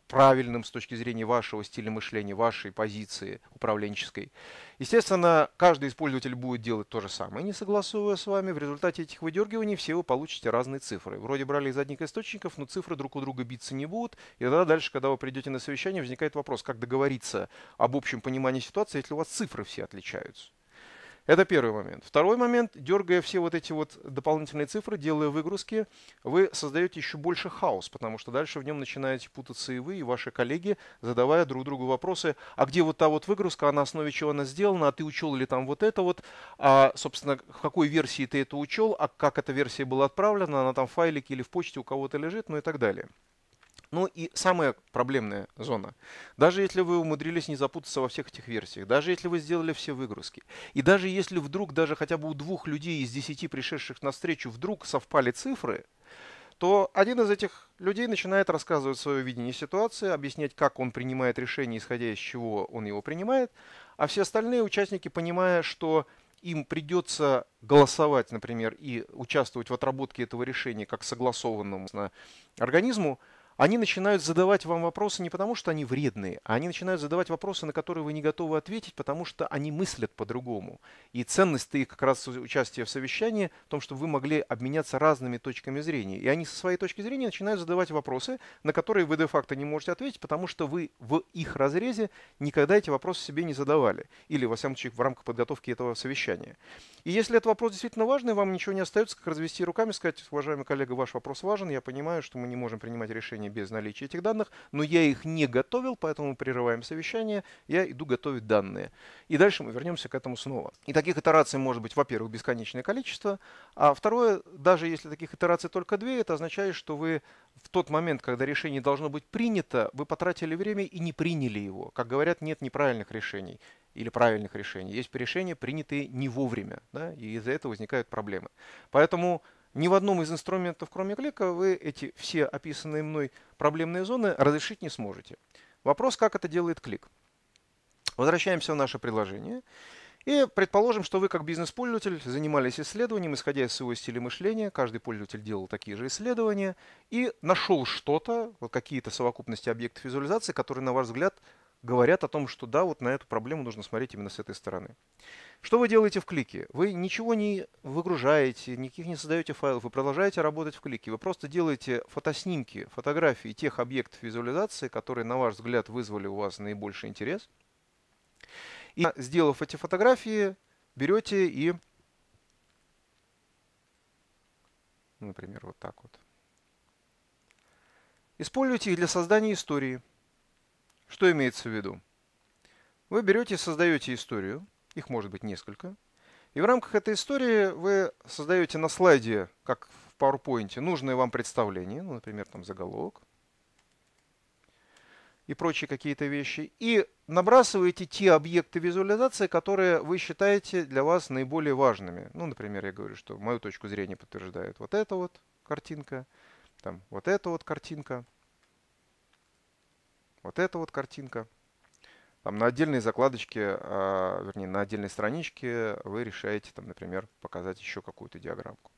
правильным с точки зрения вашего стиля мышления, вашей позиции управленческой. Естественно, каждый из будет делать то же самое, не согласовывая с вами. В результате этих выдергиваний все вы получите разные цифры. Вроде брали из одних источников, но цифры друг у друга биться не будут. И тогда дальше, когда вы придете на совещание, возникает вопрос, как договориться об общем понимании ситуации, если у вас цифры все отличаются. Это первый момент. Второй момент, дергая все вот эти вот дополнительные цифры, делая выгрузки, вы создаете еще больше хаос, потому что дальше в нем начинаете путаться и вы, и ваши коллеги, задавая друг другу вопросы, а где вот та вот выгрузка, а на основе чего она сделана, а ты учел ли там вот это вот, а, собственно, в какой версии ты это учел, а как эта версия была отправлена, она там в файлике или в почте у кого-то лежит, ну и так далее. Ну и самая проблемная зона. Даже если вы умудрились не запутаться во всех этих версиях, даже если вы сделали все выгрузки, и даже если вдруг даже хотя бы у двух людей из десяти пришедших на встречу вдруг совпали цифры, то один из этих людей начинает рассказывать свое видение ситуации, объяснять, как он принимает решение, исходя из чего он его принимает, а все остальные участники, понимая, что им придется голосовать, например, и участвовать в отработке этого решения как согласованному организму, они начинают задавать вам вопросы не потому, что они вредные, а они начинают задавать вопросы, на которые вы не готовы ответить, потому что они мыслят по-другому. И ценность их как раз участия в совещании в том, чтобы вы могли обменяться разными точками зрения. И они со своей точки зрения начинают задавать вопросы, на которые вы де-факто не можете ответить, потому что вы в их разрезе никогда эти вопросы себе не задавали. Или, во всяком случае, в рамках подготовки этого совещания. И если этот вопрос действительно важный, вам ничего не остается, как развести руками, сказать, уважаемый коллега, ваш вопрос важен, я понимаю, что мы не можем принимать решение совещание без наличия этих данных, но я их не готовил, поэтому мы прерываем совещание, я иду готовить данные. И дальше мы вернемся к этому снова. И таких итераций может быть, во-первых, бесконечное количество, а второе, даже если таких итераций только две, это означает, что вы в тот момент, когда решение должно быть принято, вы потратили время и не приняли его. Как говорят, нет неправильных решений или правильных решений. Есть решения, принятые не вовремя, да, и из-за этого возникают проблемы. Поэтому ни в одном из инструментов, кроме клика, вы эти все описанные мной проблемные зоны разрешить не сможете. Вопрос, как это делает клик. Возвращаемся в наше приложение. И предположим, что вы как бизнес-пользователь занимались исследованием, исходя из своего стиля мышления, каждый пользователь делал такие же исследования и нашел что-то, вот какие-то совокупности объектов визуализации, которые, на ваш взгляд, говорят о том, что да, вот на эту проблему нужно смотреть именно с этой стороны. Что вы делаете в клике? Вы ничего не выгружаете, никаких не создаете файлов, вы продолжаете работать в клике. Вы просто делаете фотоснимки, фотографии тех объектов визуализации, которые, на ваш взгляд, вызвали у вас наибольший интерес. И, сделав эти фотографии, берете и, например, вот так вот. Используйте их для создания истории. Что имеется в виду? Вы берете и создаете историю – их может быть несколько. И в рамках этой истории вы создаете на слайде, как в PowerPoint, нужное вам представление, ну, например, там заголовок и прочие какие-то вещи, и набрасываете те объекты визуализации, которые вы считаете для вас наиболее важными. Ну, например, я говорю, что мою точку зрения подтверждает вот эта вот картинка, там вот эта вот картинка, вот эта вот картинка – там на отдельной закладочке, а, вернее, на отдельной страничке вы решаете, там, например, показать еще какую-то диаграммку.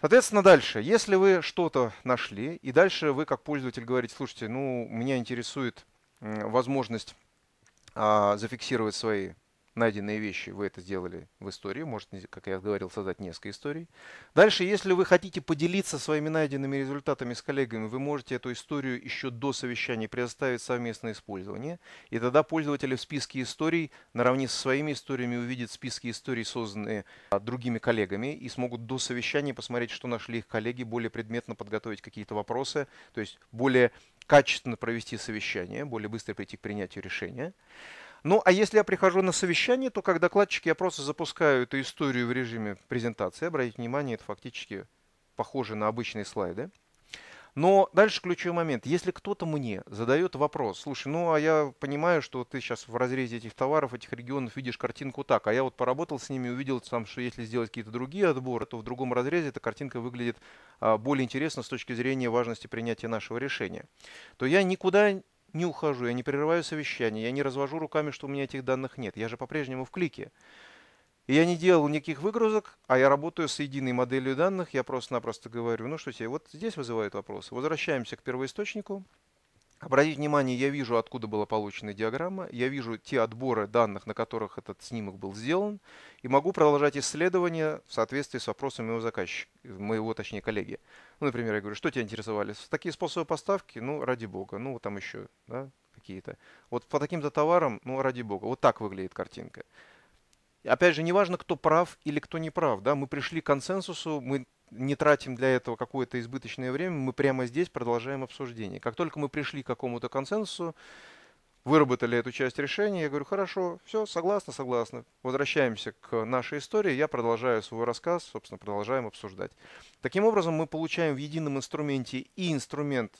Соответственно, дальше. Если вы что-то нашли, и дальше вы как пользователь говорите, слушайте, ну, меня интересует возможность а, зафиксировать свои найденные вещи, вы это сделали в истории, может, как я говорил, создать несколько историй. Дальше, если вы хотите поделиться своими найденными результатами с коллегами, вы можете эту историю еще до совещания предоставить совместное использование, и тогда пользователи в списке историй наравне со своими историями увидят списки историй, созданные а, другими коллегами, и смогут до совещания посмотреть, что нашли их коллеги, более предметно подготовить какие-то вопросы, то есть более качественно провести совещание, более быстро прийти к принятию решения. Ну, а если я прихожу на совещание, то как докладчик я просто запускаю эту историю в режиме презентации. Обратите внимание, это фактически похоже на обычные слайды. Но дальше ключевой момент. Если кто-то мне задает вопрос, слушай, ну а я понимаю, что ты сейчас в разрезе этих товаров, этих регионов видишь картинку так, а я вот поработал с ними, увидел, там, что если сделать какие-то другие отборы, то в другом разрезе эта картинка выглядит а, более интересно с точки зрения важности принятия нашего решения, то я никуда не ухожу, я не прерываю совещание, я не развожу руками, что у меня этих данных нет. Я же по-прежнему в клике. И я не делал никаких выгрузок, а я работаю с единой моделью данных. Я просто-напросто говорю, ну что тебе, вот здесь вызывают вопросы. Возвращаемся к первоисточнику. Обратите внимание, я вижу, откуда была получена диаграмма, я вижу те отборы данных, на которых этот снимок был сделан, и могу продолжать исследование в соответствии с вопросами моего заказчика, моего, точнее, коллеги. Ну, например, я говорю, что тебя интересовали? Такие способы поставки? Ну, ради бога. Ну, там еще да, какие-то. Вот по таким-то товарам, ну, ради бога. Вот так выглядит картинка. Опять же, неважно, кто прав или кто не прав. Да? Мы пришли к консенсусу, мы не тратим для этого какое-то избыточное время, мы прямо здесь продолжаем обсуждение. Как только мы пришли к какому-то консенсусу, выработали эту часть решения, я говорю, хорошо, все, согласна, согласна. Возвращаемся к нашей истории, я продолжаю свой рассказ, собственно, продолжаем обсуждать. Таким образом, мы получаем в едином инструменте и инструмент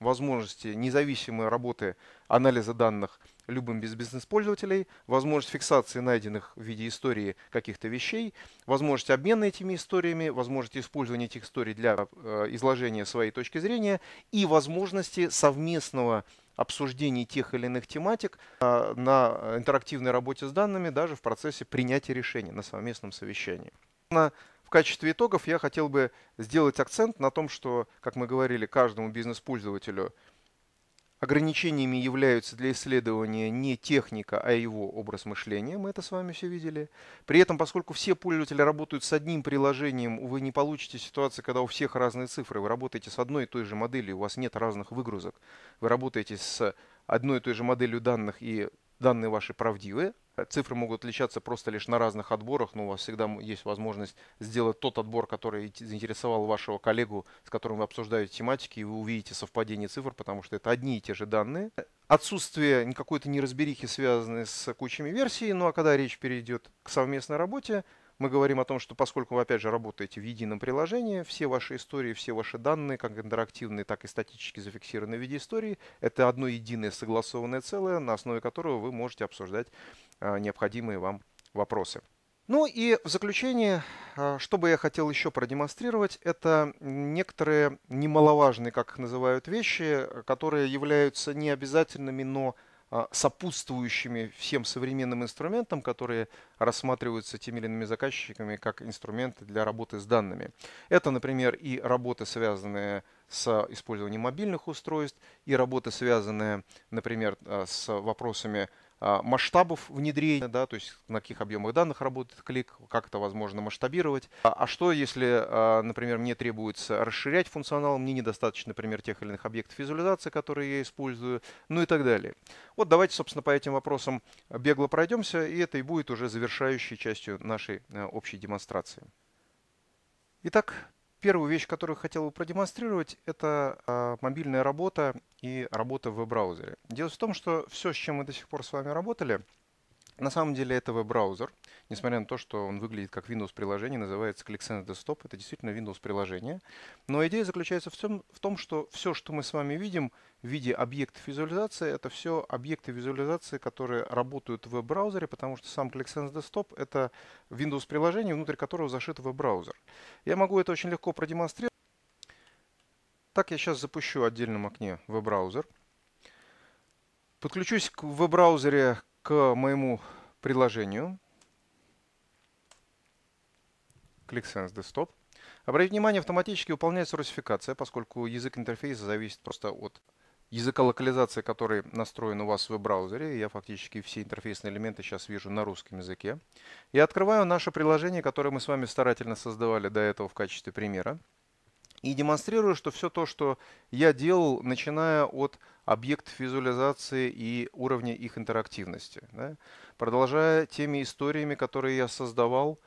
возможности независимой работы анализа данных – любым без бизнес пользователей, возможность фиксации найденных в виде истории каких-то вещей, возможность обмена этими историями, возможность использования этих историй для э, изложения своей точки зрения и возможности совместного обсуждении тех или иных тематик э, на интерактивной работе с данными даже в процессе принятия решений на совместном совещании. В качестве итогов я хотел бы сделать акцент на том, что, как мы говорили, каждому бизнес-пользователю – Ограничениями являются для исследования не техника, а его образ мышления. Мы это с вами все видели. При этом, поскольку все пользователи работают с одним приложением, вы не получите ситуации, когда у всех разные цифры. Вы работаете с одной и той же моделью, у вас нет разных выгрузок. Вы работаете с одной и той же моделью данных, и данные ваши правдивы, Э, цифры могут отличаться просто лишь на разных отборах, но у вас всегда есть возможность сделать тот отбор, который заинтересовал вашего коллегу, с которым вы обсуждаете тематики, и вы увидите совпадение цифр, потому что это одни и те же данные. Э, отсутствие какой-то неразберихи, связанной с кучами версий, ну а когда речь перейдет к совместной работе, мы говорим о том, что поскольку вы, опять же, работаете в едином приложении, все ваши истории, все ваши данные, как интерактивные, так и статически зафиксированные в виде истории, это одно единое согласованное целое, на основе которого вы можете обсуждать Э, необходимые вам вопросы. Ну и в заключение, э, что бы я хотел еще продемонстрировать, это некоторые немаловажные, как их называют, вещи, которые являются не обязательными, но э, сопутствующими всем современным инструментам, которые рассматриваются теми или иными заказчиками как инструменты для работы с данными. Это, например, и работы, связанные с использованием мобильных устройств, и работы, связанные, например, с вопросами а, масштабов внедрения, да, то есть на каких объемах данных работает клик, как это возможно масштабировать. А, а что, если, а, например, мне требуется расширять функционал, мне недостаточно, например, тех или иных объектов визуализации, которые я использую, ну и так далее. Вот давайте, собственно, по этим вопросам бегло пройдемся, и это и будет уже завершающей частью нашей общей демонстрации. Итак, Первую вещь, которую хотел бы продемонстрировать, это а, мобильная работа и работа в веб-браузере. Дело в том, что все, с чем мы до сих пор с вами работали – на самом деле это веб-браузер, несмотря на то, что он выглядит как Windows-приложение, называется ClickSense Desktop, это действительно Windows-приложение. Но идея заключается в том, в том, что все, что мы с вами видим в виде объектов визуализации, это все объекты визуализации, которые работают в веб-браузере, потому что сам ClickSense Desktop — это Windows-приложение, внутрь которого зашит веб-браузер. Я могу это очень легко продемонстрировать. Так, я сейчас запущу в отдельном окне веб-браузер. Подключусь к веб-браузере к моему приложению ClickSense Desktop. Обратите внимание, автоматически выполняется русификация, поскольку язык интерфейса зависит просто от языка локализации, который настроен у вас в браузере. Я фактически все интерфейсные элементы сейчас вижу на русском языке. И открываю наше приложение, которое мы с вами старательно создавали до этого в качестве примера и демонстрирую, что все то, что я делал, начиная от объектов визуализации и уровня их интерактивности, да, продолжая теми историями, которые я создавал,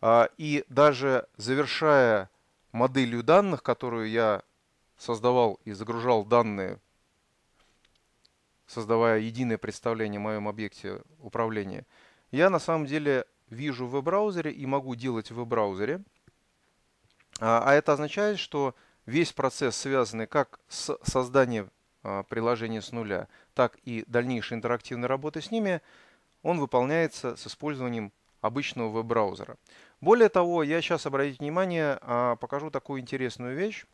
а, и даже завершая моделью данных, которую я создавал и загружал данные, создавая единое представление о моем объекте управления, я на самом деле вижу в веб-браузере и могу делать в веб-браузере – а, а это означает, что весь процесс, связанный как с созданием а, приложения с нуля, так и дальнейшей интерактивной работы с ними, он выполняется с использованием обычного веб-браузера. Более того, я сейчас обратите внимание, а, покажу такую интересную вещь,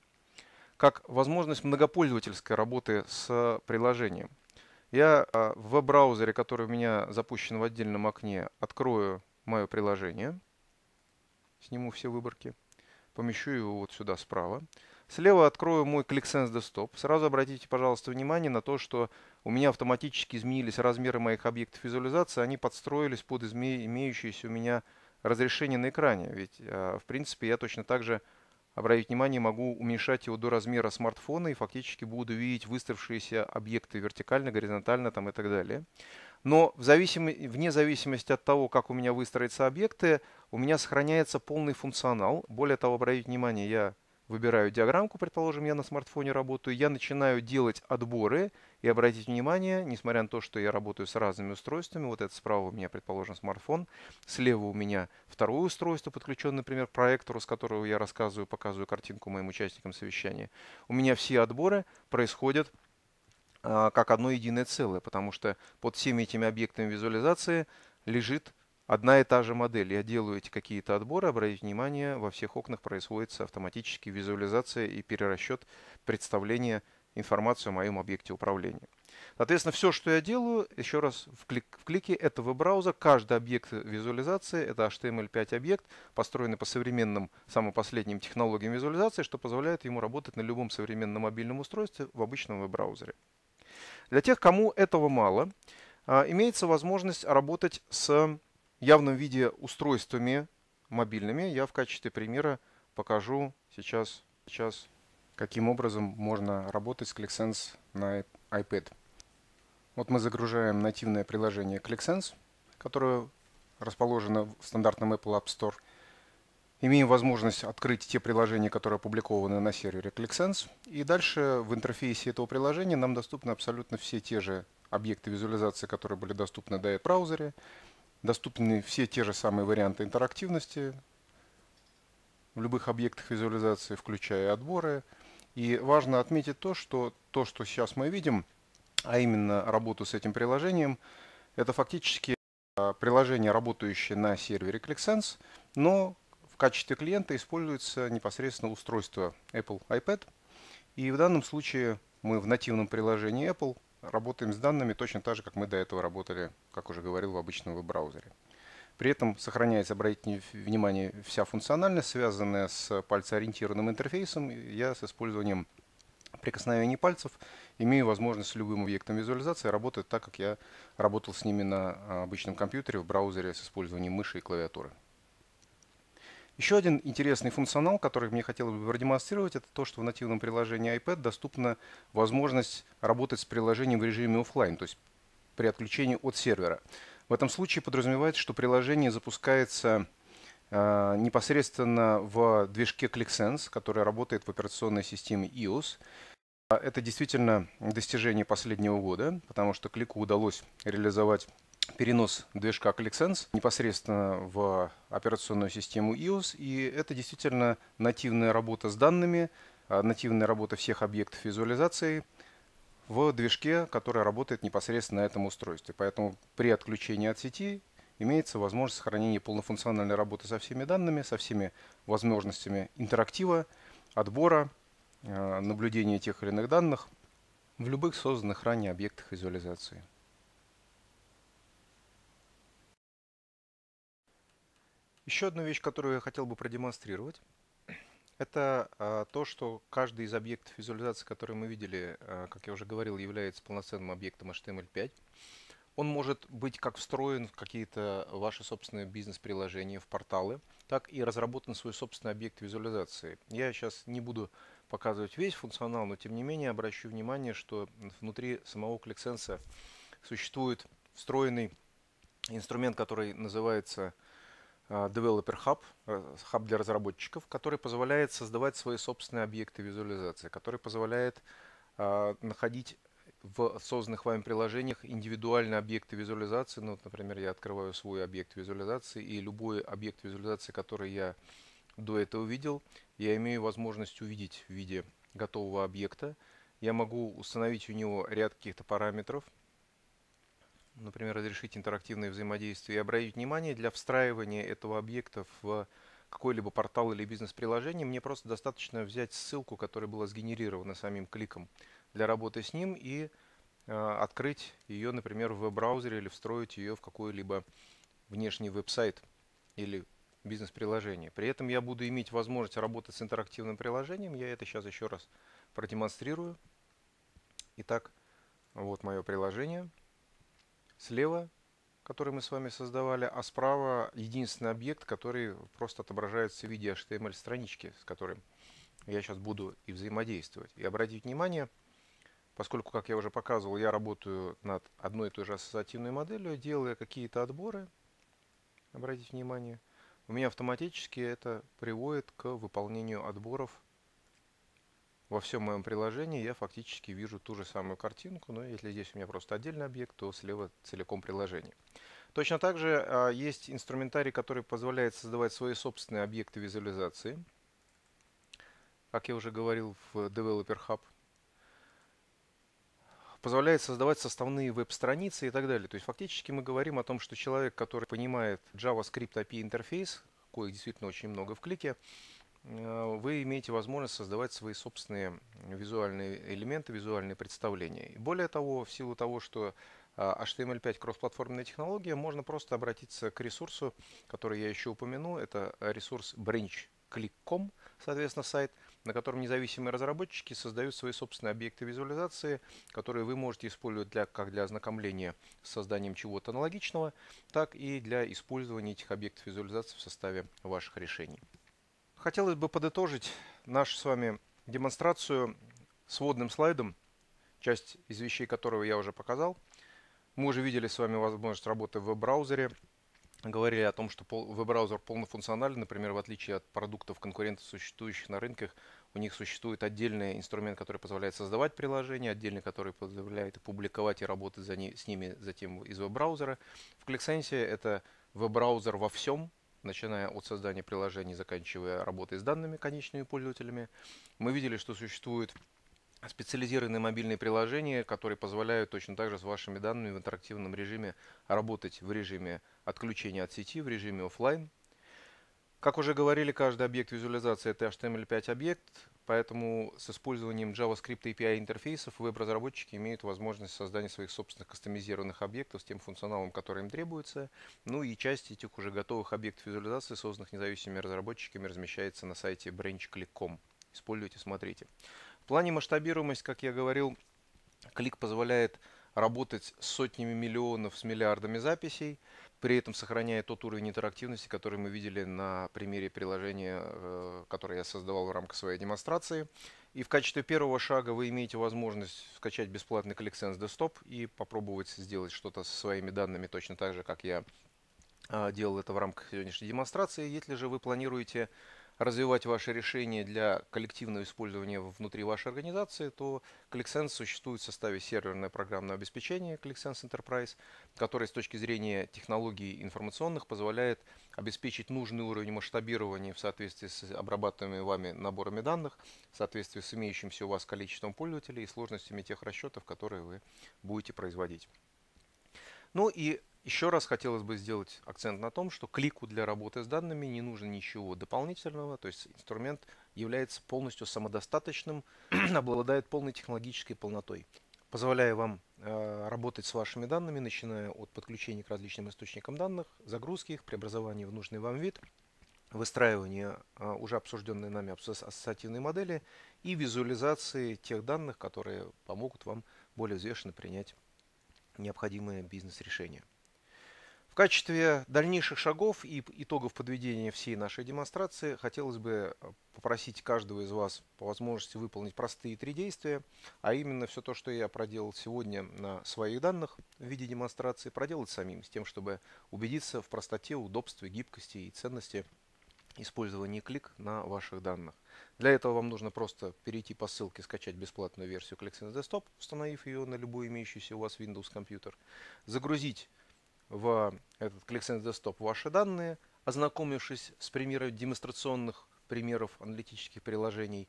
как возможность многопользовательской работы с приложением. Я в веб-браузере, который у меня запущен в отдельном окне, открою мое приложение, сниму все выборки – помещу его вот сюда справа. Слева открою мой ClickSense Desktop. Сразу обратите, пожалуйста, внимание на то, что у меня автоматически изменились размеры моих объектов визуализации. Они подстроились под имеющиеся у меня разрешение на экране. Ведь, а, в принципе, я точно так же, обратить внимание, могу уменьшать его до размера смартфона и фактически буду видеть выставшиеся объекты вертикально, горизонтально там и так далее. Но в зависим... вне зависимости от того, как у меня выстроятся объекты, у меня сохраняется полный функционал. Более того, обратите внимание, я выбираю диаграммку, предположим, я на смартфоне работаю, я начинаю делать отборы, и обратите внимание, несмотря на то, что я работаю с разными устройствами, вот это справа у меня, предположим, смартфон, слева у меня второе устройство, подключенное, например, к проектору, с которого я рассказываю, показываю картинку моим участникам совещания. У меня все отборы происходят а, как одно единое целое, потому что под всеми этими объектами визуализации лежит одна и та же модель. Я делаю эти какие-то отборы, обратите внимание, во всех окнах происходит автоматически визуализация и перерасчет представления информации о моем объекте управления. Соответственно, все, что я делаю, еще раз в, клик, в клике, это веб-браузер, каждый объект визуализации, это HTML5 объект, построенный по современным, самым последним технологиям визуализации, что позволяет ему работать на любом современном мобильном устройстве в обычном веб-браузере. Для тех, кому этого мало, а, имеется возможность работать с явном виде устройствами мобильными. Я в качестве примера покажу сейчас, сейчас каким образом можно работать с ClickSense на iPad. Вот мы загружаем нативное приложение ClickSense, которое расположено в стандартном Apple App Store – Имеем возможность открыть те приложения, которые опубликованы на сервере ClickSense. И дальше в интерфейсе этого приложения нам доступны абсолютно все те же объекты визуализации, которые были доступны до этого браузере. Доступны все те же самые варианты интерактивности в любых объектах визуализации, включая отборы. И важно отметить то, что то, что сейчас мы видим, а именно работу с этим приложением, это фактически а, приложение, работающее на сервере ClickSense, но качестве клиента используется непосредственно устройство Apple iPad. И в данном случае мы в нативном приложении Apple работаем с данными точно так же, как мы до этого работали, как уже говорил, в обычном веб-браузере. При этом сохраняется, обратите внимание, вся функциональность, связанная с пальцеориентированным интерфейсом. Я с использованием прикосновений пальцев имею возможность с любым объектом визуализации работать так, как я работал с ними на обычном компьютере в браузере с использованием мыши и клавиатуры. Еще один интересный функционал, который мне хотелось бы продемонстрировать, это то, что в нативном приложении iPad доступна возможность работать с приложением в режиме офлайн, то есть при отключении от сервера. В этом случае подразумевается, что приложение запускается э, непосредственно в движке ClickSense, который работает в операционной системе iOS. Э, это действительно достижение последнего года, потому что Клику удалось реализовать перенос движка ClickSense непосредственно в операционную систему iOS, e и это действительно нативная работа с данными, а, нативная работа всех объектов визуализации в движке, который работает непосредственно на этом устройстве. Поэтому при отключении от сети имеется возможность сохранения полнофункциональной работы со всеми данными, со всеми возможностями интерактива, отбора, а, наблюдения тех или иных данных в любых созданных ранее объектах визуализации. Еще одну вещь, которую я хотел бы продемонстрировать, это а, то, что каждый из объектов визуализации, который мы видели, а, как я уже говорил, является полноценным объектом HTML5. Он может быть как встроен в какие-то ваши собственные бизнес-приложения, в порталы, так и разработан свой собственный объект визуализации. Я сейчас не буду показывать весь функционал, но тем не менее обращу внимание, что внутри самого ClickSense существует встроенный инструмент, который называется Э, Developer Hub, э, хаб для разработчиков, который позволяет создавать свои собственные объекты визуализации, который позволяет э, находить в созданных вами приложениях индивидуальные объекты визуализации. Ну, вот, например, я открываю свой объект визуализации, и любой объект визуализации, который я до этого видел, я имею возможность увидеть в виде готового объекта. Я могу установить у него ряд каких-то параметров, например, разрешить интерактивное взаимодействие и обратить внимание для встраивания этого объекта в какой-либо портал или бизнес-приложение, мне просто достаточно взять ссылку, которая была сгенерирована самим кликом для работы с ним и э, открыть ее, например, в веб-браузере или встроить ее в какой-либо внешний веб-сайт или бизнес-приложение. При этом я буду иметь возможность работать с интерактивным приложением. Я это сейчас еще раз продемонстрирую. Итак, вот мое приложение слева, который мы с вами создавали, а справа единственный объект, который просто отображается в виде HTML-странички, с которым я сейчас буду и взаимодействовать. И обратите внимание, поскольку, как я уже показывал, я работаю над одной и той же ассоциативной моделью, делая какие-то отборы, обратите внимание, у меня автоматически это приводит к выполнению отборов во всем моем приложении я фактически вижу ту же самую картинку, но если здесь у меня просто отдельный объект, то слева целиком приложение. Точно так же а, есть инструментарий, который позволяет создавать свои собственные объекты визуализации. Как я уже говорил в Developer Hub. Позволяет создавать составные веб-страницы и так далее. То есть фактически мы говорим о том, что человек, который понимает JavaScript API интерфейс, коих действительно очень много в клике, Э, вы имеете возможность создавать свои собственные визуальные элементы, визуальные представления. И более того, в силу того, что а, HTML5 кроссплатформенная технология, можно просто обратиться к ресурсу, который я еще упомяну. Это ресурс branch.click.com, соответственно, сайт, на котором независимые разработчики создают свои собственные объекты визуализации, которые вы можете использовать для, как для ознакомления с созданием чего-то аналогичного, так и для использования этих объектов визуализации в составе ваших решений хотелось бы подытожить нашу с вами демонстрацию сводным слайдом, часть из вещей которого я уже показал. Мы уже видели с вами возможность работы в веб-браузере, говорили о том, что веб-браузер полнофункциональный, например, в отличие от продуктов конкурентов, существующих на рынках, у них существует отдельный инструмент, который позволяет создавать приложения, отдельный, который позволяет публиковать и работать за не, с ними затем из веб-браузера. В ClickSense это веб-браузер во всем, начиная от создания приложений, заканчивая работой с данными конечными пользователями, мы видели, что существуют специализированные мобильные приложения, которые позволяют точно так же с вашими данными в интерактивном режиме работать в режиме отключения от сети, в режиме офлайн, как уже говорили, каждый объект визуализации это HTML5 объект, поэтому с использованием JavaScript API интерфейсов веб-разработчики имеют возможность создания своих собственных кастомизированных объектов с тем функционалом, который им требуется. Ну и часть этих уже готовых объектов визуализации, созданных независимыми разработчиками, размещается на сайте branchclick.com. Используйте, смотрите. В плане масштабируемость, как я говорил, клик позволяет работать с сотнями миллионов, с миллиардами записей – при этом сохраняя тот уровень интерактивности, который мы видели на примере приложения, э, которое я создавал в рамках своей демонстрации. И в качестве первого шага вы имеете возможность скачать бесплатный ClickSense Desktop и попробовать сделать что-то со своими данными точно так же, как я э, делал это в рамках сегодняшней демонстрации. Если же вы планируете развивать ваши решения для коллективного использования внутри вашей организации, то ClickSense существует в составе серверное программное обеспечение ClickSense Enterprise, которое с точки зрения технологий информационных позволяет обеспечить нужный уровень масштабирования в соответствии с обрабатываемыми вами наборами данных, в соответствии с имеющимся у вас количеством пользователей и сложностями тех расчетов, которые вы будете производить. Ну и еще раз хотелось бы сделать акцент на том, что клику для работы с данными не нужно ничего дополнительного, то есть инструмент является полностью самодостаточным, обладает полной технологической полнотой, позволяя вам э, работать с вашими данными, начиная от подключения к различным источникам данных, загрузки их, преобразования в нужный вам вид, выстраивания э, уже обсужденной нами ассоциативной модели и визуализации тех данных, которые помогут вам более взвешенно принять необходимые бизнес-решения. В качестве дальнейших шагов и итогов подведения всей нашей демонстрации хотелось бы э, попросить каждого из вас по возможности выполнить простые три действия, а именно все то, что я проделал сегодня на своих данных в виде демонстрации, проделать самим, с тем, чтобы убедиться в простоте, удобстве, гибкости и ценности использования клик на ваших данных. Для этого вам нужно просто перейти по ссылке, скачать бесплатную версию ClickSense Desktop, установив ее на любой имеющийся у вас Windows компьютер, загрузить в этот ClickSense Desktop ваши данные, ознакомившись с примерами демонстрационных примеров аналитических приложений.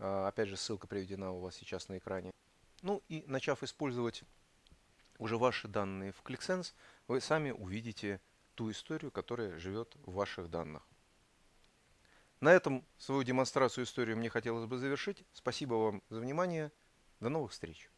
А, опять же, ссылка приведена у вас сейчас на экране. Ну и начав использовать уже ваши данные в ClickSense, вы сами увидите ту историю, которая живет в ваших данных. На этом свою демонстрацию истории мне хотелось бы завершить. Спасибо вам за внимание. До новых встреч!